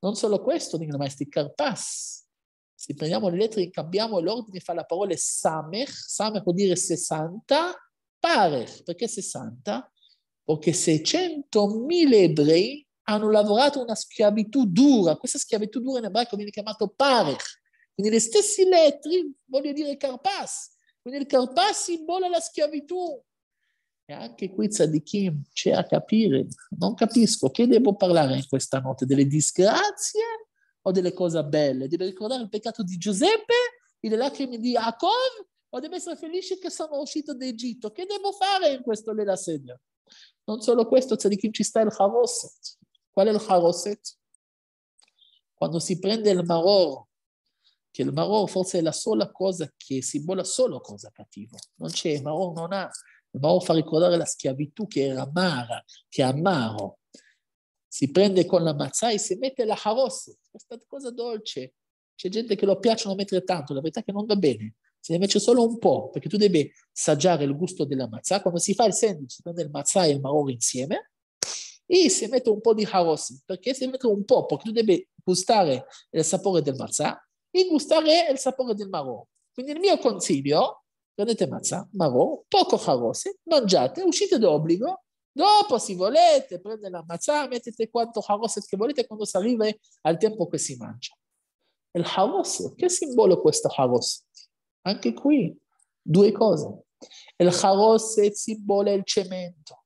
Non solo questo, dicono i maestri Carpas, se prendiamo le lettere e cambiamo l'ordine fa la parola Samech, Samech vuol dire 60, Parech, perché 60? Perché 600.000 ebrei hanno lavorato una schiavitù dura, questa schiavitù dura in ebraico viene chiamata Parech, quindi le stesse lettere voglio dire Carpas, quindi il Carpas simbola la schiavitù. E anche qui Tzadikim c'è a capire, non capisco che devo parlare in questa notte, delle disgrazie o delle cose belle, deve ricordare il peccato di Giuseppe le lacrime di Jacob o deve essere felice che sono uscito d'Egitto. Che devo fare in questo Lela Seder? Non solo questo, c'è di chi ci sta il Haroset. Qual è il Haroset? Quando si prende il Maror, che il Maror forse è la sola cosa che simbola solo cosa cattiva. Non c'è, il Maror non ha. Il Maror fa ricordare la schiavitù che era amara, che è amaro si prende con la mazzà e si mette la haros, questa cosa dolce. C'è gente che lo piacciono mettere tanto, la verità è che non va bene. Se ne mette solo un po', perché tu devi assaggiare il gusto della mazzà. Quando si fa il sandwich, si prende il mazzà e il maror insieme e si mette un po' di haros, perché si mette un po', perché tu devi gustare il sapore del mazzà e gustare il sapore del maror. Quindi il mio consiglio, prendete mazzà, maror, poco haros, mangiate, uscite d'obbligo Dopo, se volete, prendete la mazzà, mettete quanto haroset che volete quando si arriva al tempo che si mangia. Il haroset, che simbolo questo haroset? Anche qui, due cose. Il haroset simbola il cemento.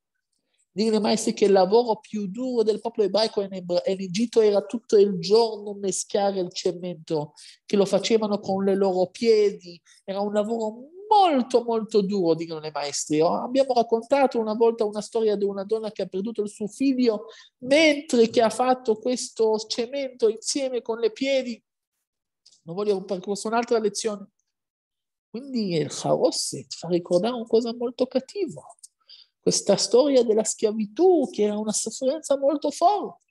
Dire mai sì che il lavoro più duro del popolo ebraico in, Ebra- in Egitto era tutto il giorno meschiare il cemento, che lo facevano con le loro piedi. Era un lavoro molto molto duro, dicono le maestre. Abbiamo raccontato una volta una storia di una donna che ha perduto il suo figlio mentre che ha fatto questo cemento insieme con le piedi. Non voglio percorso un'altra lezione. Quindi il Harosset fa ricordare una cosa molto cattiva, questa storia della schiavitù che era una sofferenza molto forte.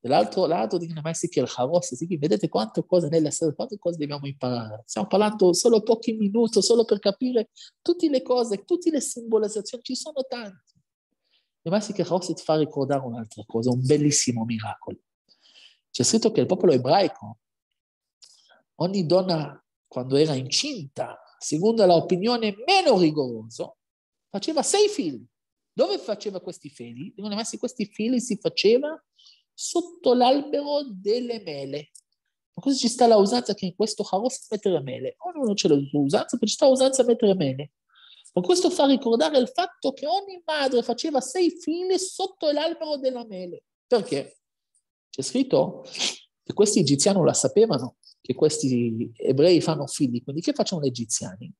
Dall'altro lato dicono, ma sì che il Haros, sì, vedete quante cose nella storia, quante cose dobbiamo imparare. Stiamo parlando solo pochi minuti, solo per capire tutte le cose, tutte le simbolizzazioni, ci sono tante. Il Masi che Haros ti fa ricordare un'altra cosa, un bellissimo miracolo. C'è scritto che il popolo ebraico, ogni donna quando era incinta, secondo l'opinione meno rigorosa, faceva sei figli. Dove faceva questi figli? Dicono, ma se questi figli si facevano sotto l'albero delle mele. Ma cosa ci sta la usanza che in questo carosso mettere mele? Ognuno oh, ce l'ha usanza, ma ci sta usanza mettere mele. Ma questo fa ricordare il fatto che ogni madre faceva sei figli sotto l'albero della mele. Perché? C'è scritto che questi egiziani la sapevano, che questi ebrei fanno figli, quindi che facciano gli egiziani?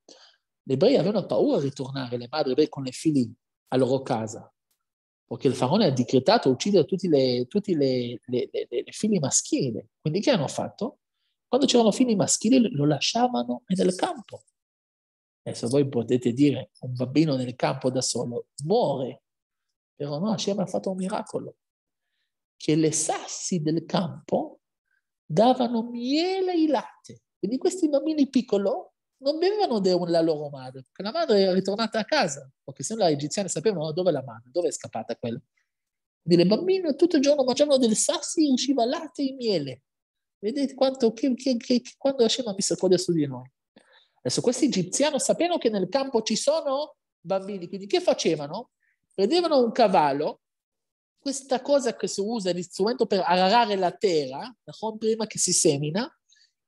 Gli ebrei avevano paura di ritornare, le madri con le figli alla loro casa, perché il faraone ha decretato uccidere tutti le, tutti le, le, le figli maschili. Quindi che hanno fatto? Quando c'erano figli maschili lo lasciavano nel campo. Adesso voi potete dire, un bambino nel campo da solo muore, però no, Hashem ha fatto un miracolo, che le sassi del campo davano miele e latte. Quindi questi bambini piccoli non bevevano della loro madre, perché la madre era ritornata a casa, perché se no le egiziane sapevano dove è la madre, dove è scappata quella. Quindi le bambine tutto il giorno mangiavano delle sassi, usciva latte e miele. Vedete quanto, che, che, che, quando Hashem ha misericordia su di noi. Adesso questi egiziani sapevano che nel campo ci sono bambini, quindi che facevano? Prendevano un cavallo, questa cosa che si usa, è l'istrumento per ararare la terra, prima che si semina,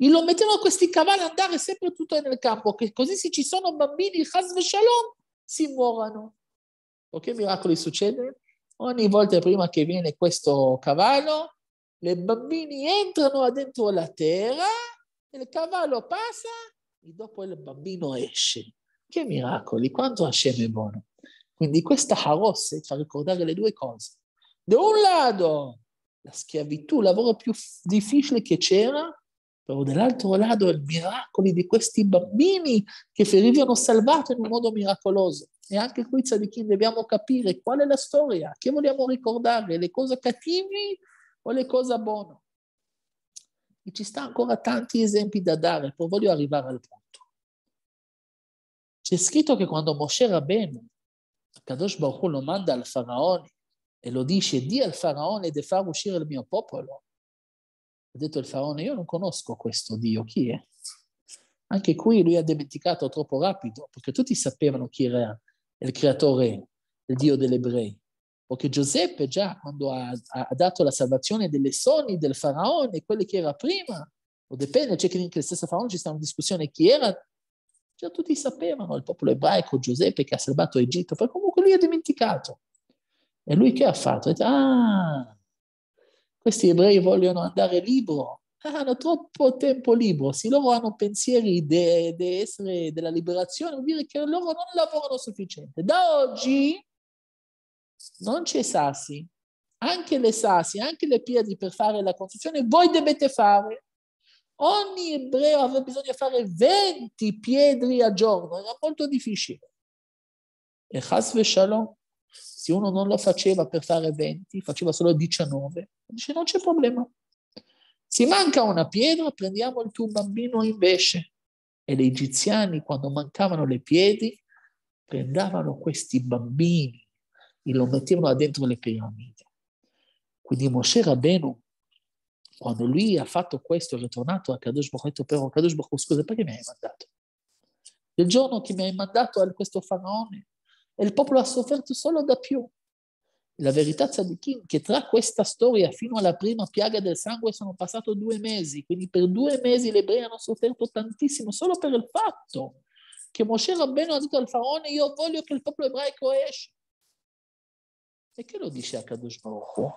e lo mettevano questi cavalli a andare sempre tutto nel campo, che così se ci sono bambini, Chas ve Shalom, si muovono. O che miracoli succede? Ogni volta prima che viene questo cavallo, i bambini entrano dentro la terra, il cavallo passa e dopo il bambino esce. Che miracoli, quanto Hashem è buono. Quindi questa Harosse fa ricordare le due cose. Da un lato, la schiavitù, il lavoro più difficile che c'era, però dall'altro lato i miracoli di questi bambini che venivano salvati in un modo miracoloso. E anche qui, Tzadikim, dobbiamo capire qual è la storia, che vogliamo ricordare, le cose cattive o le cose buone. E ci stanno ancora tanti esempi da dare, però voglio arrivare al punto. C'è scritto che quando Moshe Rabbeinu, Kadosh Baruch Hu lo manda al faraone e lo dice, di al faraone di far uscire il mio popolo, ha detto il faraone, io non conosco questo Dio, chi è? Anche qui lui ha dimenticato troppo rapido, perché tutti sapevano chi era il creatore, il Dio degli ebrei. Perché Giuseppe già quando ha, ha dato la salvazione delle sogni del faraone, quelle che era prima, o dipende, c'è che nel stesso faraone ci sta una discussione chi era, già tutti sapevano, il popolo ebraico, Giuseppe che ha salvato Egitto, però comunque lui ha dimenticato. E lui che ha fatto? Ha detto, ah, questi ebrei vogliono andare libero, ah, hanno troppo tempo libero, se loro hanno pensieri de, de essere della liberazione, vuol dire che loro non lavorano sufficiente. Da oggi non c'è sassi, anche le sassi, anche le piedi per fare la costruzione, voi dovete fare. Ogni ebreo aveva bisogno di fare 20 piedi al giorno, era molto difficile. E Hasve Shalom, se uno non lo faceva per fare 20, faceva solo 19, dice non c'è problema. Se manca una pietra, prendiamo il tuo bambino invece. E gli egiziani, quando mancavano le piedi, prendevano questi bambini e lo mettevano dentro le piramidi. Quindi Moshe Rabbeinu, quando lui ha fatto questo, è ritornato a Kadosh Baruch, ha detto però, Kadosh Baruch, scusa, perché mi hai mandato? Il giorno che mi hai mandato a questo faraone, e il popolo ha sofferto solo da più. La verità tzadikim che tra questa storia fino alla prima piaga del sangue sono passati due mesi, quindi per due mesi gli ebrei hanno sofferto tantissimo solo per il fatto che Moshe Rabbeinu ha detto al faraone io voglio che il popolo ebraico esca. E che lo dice a Kadosh Baruch Hu?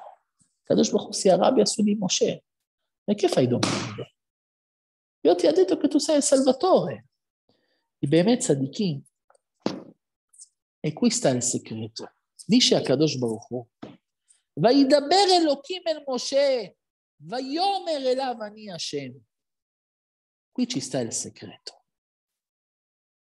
Kadosh Baruch Hu si arrabbia su di Moshe. E che fai domande? Io ti ho detto che tu sei il Salvatore. I Behemet Tzadikim e qui sta il segreto. Dice a Kadosh Baruch Hu, וידבר אלוקים אל משה, ויאמר אליו אני השם. Qui ci sta il segreto.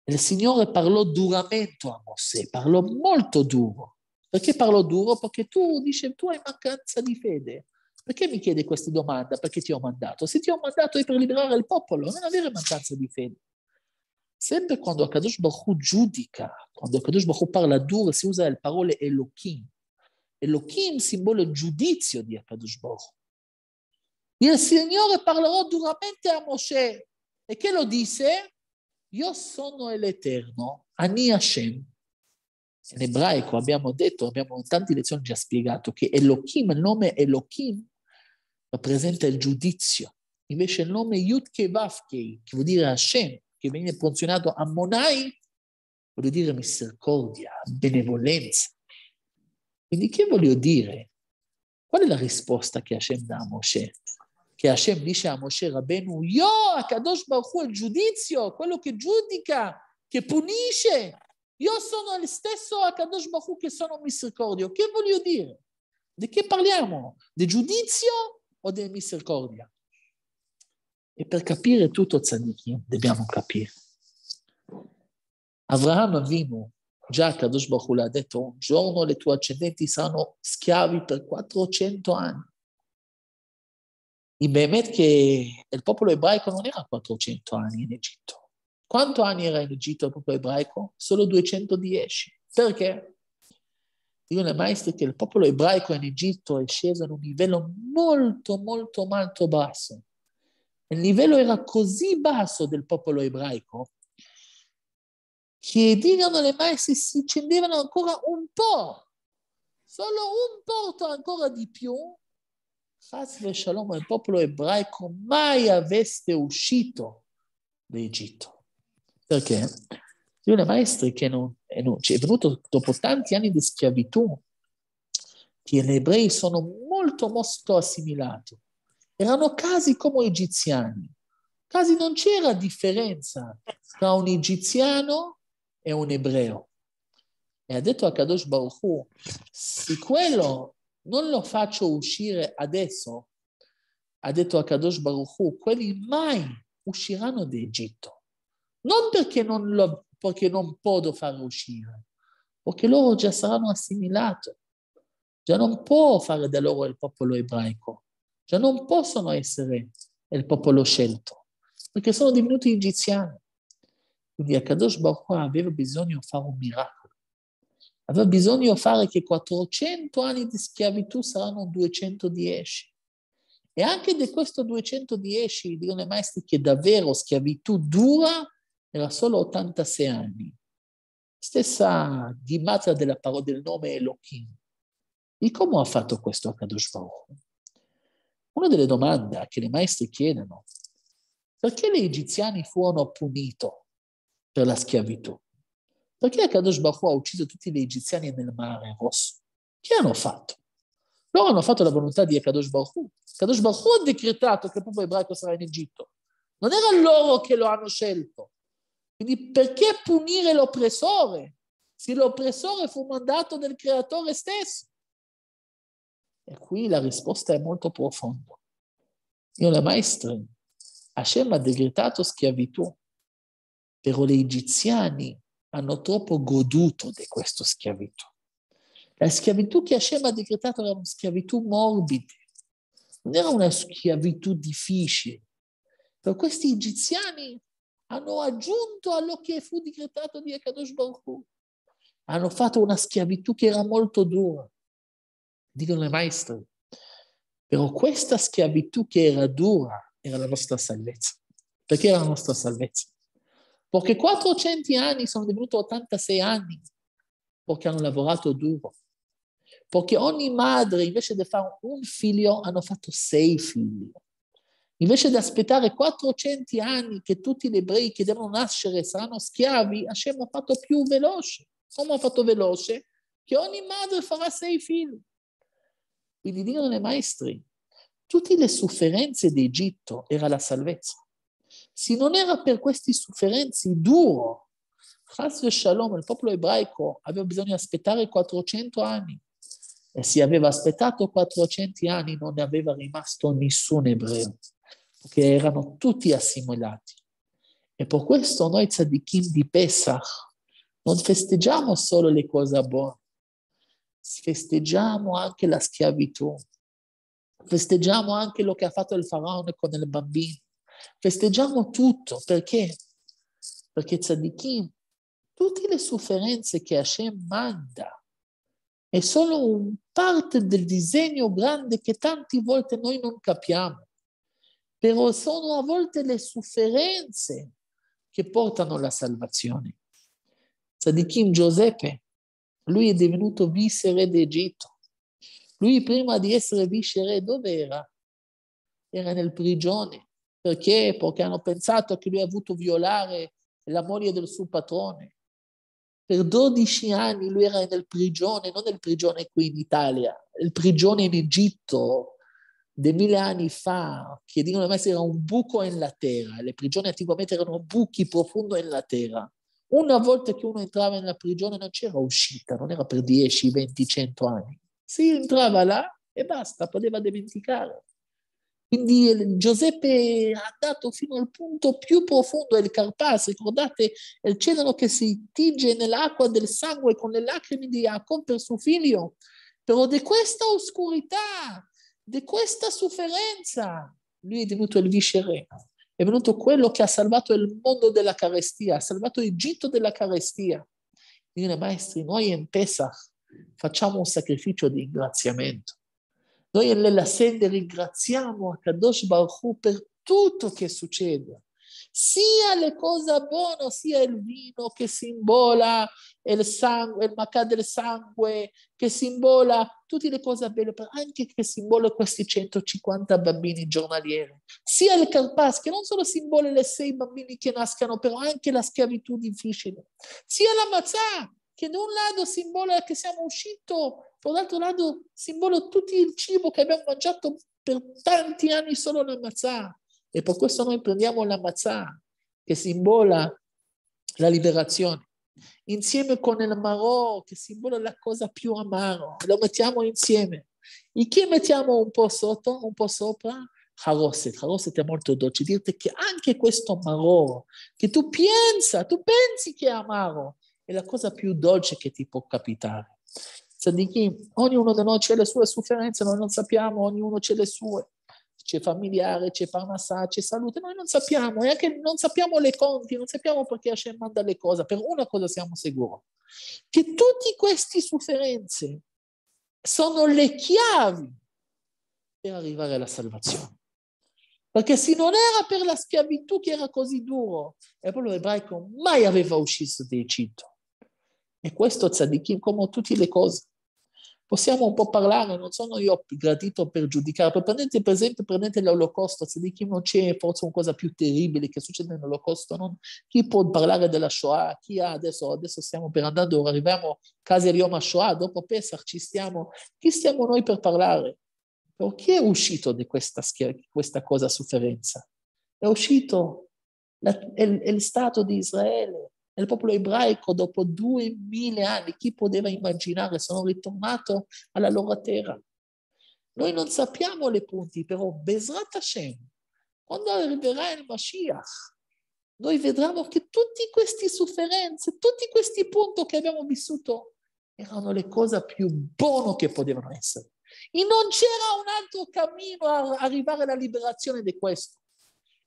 Il Signore parlò duramente a Mosè, parlò molto duro. Perché parlò duro? Perché tu dici, tu hai mancanza di fede. Perché mi chiede questa domanda? Perché ti ho mandato? Se ti ho mandato è per liberare il popolo, non avere mancanza di fede. Sempre quando Akadosh Baruch giudica, quando Akadosh Baruch parla duro, si usa le parole Elohim. Elohim simbolo il giudizio di Akadosh Baruch. Il Signore parlerò duramente a Mosè. E che lo disse? Io sono l'Eterno, Ani Hashem. In ebraico abbiamo detto, abbiamo in tante lezioni già spiegato che Elohim, il nome Elohim, rappresenta il giudizio. Invece il nome Yud Kevavkei, che vuol dire Hashem, che viene funzionato a Monai vuol dire misericordia, benevolenza. Quindi che voglio dire? Qual è la risposta che Hashem dà a Mosè? Che Hashem dice a Mosè Rabbenu, io, Akadosh Baruch Hu, il giudizio, quello che giudica, che punisce. Io sono il stesso Akadosh Baruch Hu che sono misericordio. Che voglio dire? Di che parliamo? Di giudizio o di misericordia? E per capire tutto Tzadikim dobbiamo capire. Avraham Avinu, già Kadosh Baruch l'ha detto, un giorno le tue ascendenti saranno schiavi per 400 anni. In Behemet che il popolo ebraico non era 400 anni in Egitto. Quanto anni era in Egitto il popolo ebraico? Solo 210. Perché? Dio nel maestro che il popolo ebraico in Egitto è sceso a un livello molto, molto, molto basso il livello era così basso del popolo ebraico che Edigano le maestre si scendevano ancora un po', solo un po' ancora di più. Chazve Shalom, il popolo ebraico mai avesse uscito d'Egitto. Perché? Dio le maestre che non, non, cioè, è venuto dopo tanti anni di schiavitù, che gli ebrei sono molto, molto assimilati erano casi come egiziani. Casi non c'era differenza tra un egiziano e un ebreo. E ha detto a Kadosh Baruch Hu, se quello non lo faccio uscire adesso, ha detto a Kadosh Baruch Hu, quelli mai usciranno d'Egitto. Non perché non, lo, perché non posso farlo uscire, perché loro già saranno assimilati. Già non può fare da loro il popolo ebraico. Cioè non possono essere il popolo scelto, perché sono divenuti egiziani. Quindi Akadosh Baruch aveva bisogno di fare un miracolo. Aveva bisogno di fare che 400 anni di schiavitù saranno 210. E anche di questo 210, dicono i maestri che davvero schiavitù dura, era solo 86 anni. Stessa di matra della parola del nome Elohim. E come ha fatto questo Akadosh Baruch? Una delle domande che le maestre chiedono, perché gli egiziani furono puniti per la schiavitù? Perché Akadosh Baruch ha ucciso tutti gli egiziani nel mare rosso? Che hanno fatto? Loro hanno fatto la volontà di Akadosh Baruch Akadosh Baruch ha decretato che il popolo ebraico sarà in Egitto. Non era loro che lo hanno scelto. Quindi perché punire l'oppressore? Se l'oppressore fu mandato dal creatore stesso. E qui la risposta è molto profonda. Io la maestra, Hashem ha decretato schiavitù, però gli egiziani hanno troppo goduto di questa schiavitù. La schiavitù che Hashem ha decretato era una schiavitù morbida, non era una schiavitù difficile. Per questi egiziani hanno aggiunto allo che fu decretato di Akadosh Baruch Hu. Hanno fatto una schiavitù che era molto dura. Dio maestro. Però questa schiavitù che era dura era la nostra salvezza. Perché era la nostra salvezza? Perché 400 anni sono divenuti 86 anni perché hanno lavorato duro. Perché ogni madre invece di fare un figlio hanno fatto sei figli. Invece di aspettare 400 anni che tutti gli ebrei che devono nascere saranno schiavi, Hashem ha fatto più veloce. Come ha fatto veloce? Che ogni madre farà sei figli. Quindi dicono ai maestri, tutte le sofferenze d'Egitto era la salvezza. Se non era per queste sofferenze duro, Chas Shalom, il popolo ebraico aveva bisogno di aspettare 400 anni e se aveva aspettato 400 anni non ne aveva rimasto nessun ebreo, perché erano tutti assimilati. E per questo noi tzadikim di Pesach non festeggiamo solo le cose buone, festeggiamo anche la schiavitù, festeggiamo anche lo che ha fatto il faraone con il bambino, festeggiamo tutto perché? Perché Tzadikim, tutte le sofferenze che Hashem manda, è solo un parte del disegno grande che tante volte noi non capiamo, però sono a volte le sofferenze che portano alla salvazione. Tzadikim Giuseppe, lui è divenuto viceré d'Egitto. Lui prima di essere viceré dove era? Era nel prigione. Perché? Perché hanno pensato che lui ha avuto violare la moglie del suo patrone. Per 12 anni lui era nel prigione, non nel prigione qui in Italia, il prigione in Egitto, di mille anni fa, che dicono che era un buco nella terra, le prigioni anticamente erano buchi profondo nella terra. Una volta che uno entrava nella prigione non c'era uscita, non era per 10, 20, 100 anni. Si entrava là e basta, poteva dimenticare. Quindi Giuseppe è andato fino al punto più profondo il Carpas, ricordate il cedro che si tinge nell'acqua del sangue con le lacrime di Jacob per suo figlio. Però di questa oscurità, di questa sofferenza, lui è divenuto il viceré è venuto quello che ha salvato il mondo dalla carestia, ha salvato l'Egitto dalla carestia. Dire, maestri, noi in Pesach facciamo un sacrificio di ringraziamento. Noi nella sede ringraziamo a Kadosh Baruch Hu per tutto che succede sia le cose buone, sia il vino che simbola il sangue, il macà del sangue, che simbola tutte le cose belle, anche che simbola questi 150 bambini giornalieri, sia il carpas che non solo simbola le sei bambini che nascano, però anche la schiavitù difficile, sia la mazzà che da un lato simbola che siamo usciti, dall'altro lato simbola tutto il cibo che abbiamo mangiato per tanti anni solo la mazzà e per questo noi prendiamo la mazzà che simbola la liberazione, insieme con il marò che simbola la cosa più amara. lo mettiamo insieme. E chi mettiamo un po' sotto, un po' sopra? Haroset. Haroset è molto dolce. Dirti che anche questo marò, che tu pensa, tu pensi che è amaro, è la cosa più dolce che ti può capitare. Sadikim, ognuno di noi ha le sue sofferenze, noi non sappiamo, ognuno ha le sue c'è familiare, c'è parnassà, c'è salute, noi non sappiamo, e anche non sappiamo le conti, non sappiamo perché Hashem manda le cose, per una cosa siamo sicuri, che tutte queste sofferenze sono le chiavi per arrivare alla salvazione. Perché se non era per la schiavitù che era così duro, e poi l'ebraico mai aveva uscito Egitto. E questo tzadikim, come tutte le cose, Possiamo un po' parlare, non sono io gradito per giudicare, prendete per esempio prendete l'olocausto, se di chi non c'è forse una cosa più terribile che succede nell'olocausto, non? chi può parlare della Shoah, chi ha adesso, adesso stiamo per andare, ora arriviamo casa di Yom Shoah, dopo Pesach ci stiamo, chi stiamo noi per parlare? Però chi è uscito di questa, scher- questa cosa sofferenza? È uscito la, è, è il Stato di Israele, nel popolo ebraico dopo duemila anni. Chi poteva immaginare? Sono ritornato alla loro terra. Noi non sappiamo le punti, però Besrat Hashem, quando arriverà il Mashiach, noi vedremo che tutte queste sofferenze, tutti questi punti che abbiamo vissuto erano le cose più buone che potevano essere. E non c'era un altro cammino a arrivare alla liberazione di questo.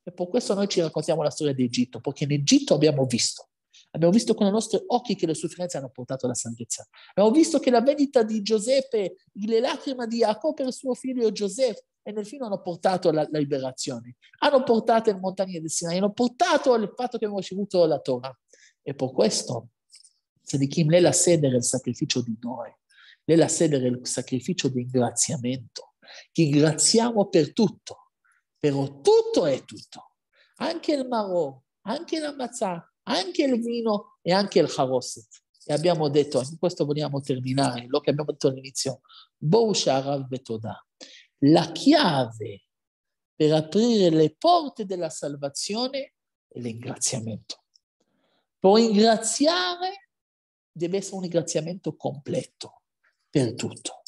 E per questo noi ci raccontiamo la storia d'Egitto, perché in Egitto abbiamo visto Abbiamo visto con i nostri occhi che le sofferenze hanno portato alla salvezza. Abbiamo visto che la vendita di Giuseppe, le lacrime di Jacopo per suo figlio Giuseppe, e nel fine hanno portato alla liberazione, hanno portato le montagne del Sinai, hanno portato al fatto che abbiamo ricevuto la Torah. E per questo, se Sadikim, lei la sede era il sacrificio di noi, lei la sede era il sacrificio di ringraziamento, che ringraziamo per tutto, però tutto è tutto, anche il marò, anche la mazzà, anche il vino e anche il chavoset. E abbiamo detto, con questo vogliamo terminare, lo che abbiamo detto all'inizio, Bousharav Betoda. La chiave per aprire le porte della salvazione è l'ingraziamento. Per ringraziare deve essere un ringraziamento completo per tutto.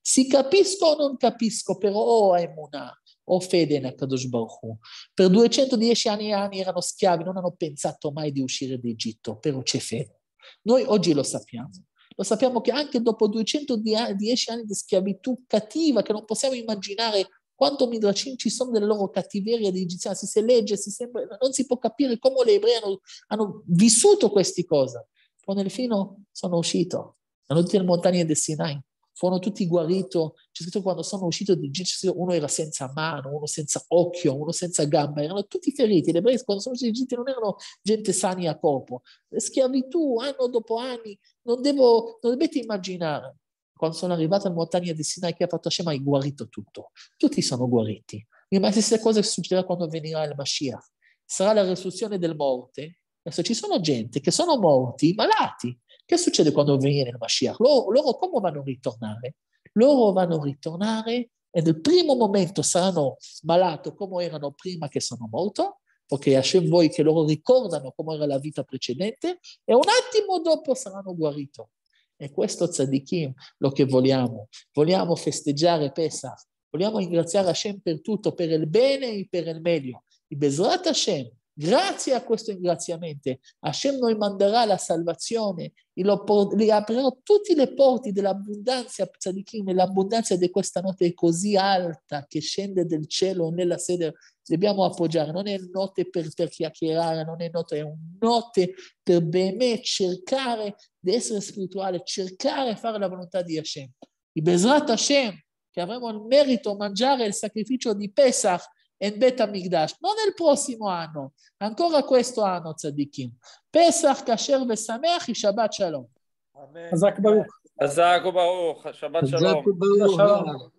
Si capisco o non capisco, però ho emunah, o fede nel Akadosh Baruch Hu. Per 210 anni, anni erano schiavi, non hanno pensato mai di uscire d'Egitto, però c'è fede. Noi oggi lo sappiamo. Lo sappiamo che anche dopo 210 anni di schiavitù cattiva, che non possiamo immaginare quanto Midrashim ci sono delle loro cattiverie di egiziani, si, si legge, si sembra, non si può capire come le ebrei hanno, hanno vissuto queste cose. Poi nel fino sono uscito, sono tutte le montagne del Sinai furono tutti guariti. C'è scritto quando sono uscito di dall'Egitto, uno era senza mano, uno senza occhio, uno senza gamba, erano tutti feriti. Gli ebrei quando sono usciti dall'Egitto non erano gente sani a corpo. Schiavitù, anno dopo anni, non, devo, non dovete immaginare. Quando sono arrivato in montagna di Sinai, che ha fatto Hashem, hai guarito tutto. Tutti sono guariti. Ma la stessa cosa succederà quando venirà il Mashiach. Sarà la risoluzione del morte. Adesso ci sono gente che sono morti, malati, che succede quando viene il Mashiach? Loro, loro come vanno a ritornare? Loro vanno a ritornare e nel primo momento saranno malati come erano prima che sono morto, perché Hashem vuole che loro ricordano come era la vita precedente, e un attimo dopo saranno guariti. E questo tzadikim lo che vogliamo. Vogliamo festeggiare Pesach, vogliamo ringraziare Hashem per tutto, per il bene e per il meglio. E Bezrat Hashem, Grazie a questo ringraziamento, Hashem noi manderà la salvazione gli aprirò tutte le porte dell'abbondanza, tzadikim, l'abbondanza di questa notte così alta che scende del cielo nella sede. Dobbiamo appoggiare, non è notte per, per chiacchierare, non è notte, è un notte per bene cercare di essere spirituale, cercare di fare la volontà di Hashem. I Bezrat Hashem, che avremo il merito di mangiare il sacrificio di Pesach, en Bet Amigdash, non nel prossimo anno, ancora questo anno, tzadikim. Pesach, kasher vesameach, Shabbat shalom. חזק ברוך. חזק וברוך, שבת שלום. חזק וברוך.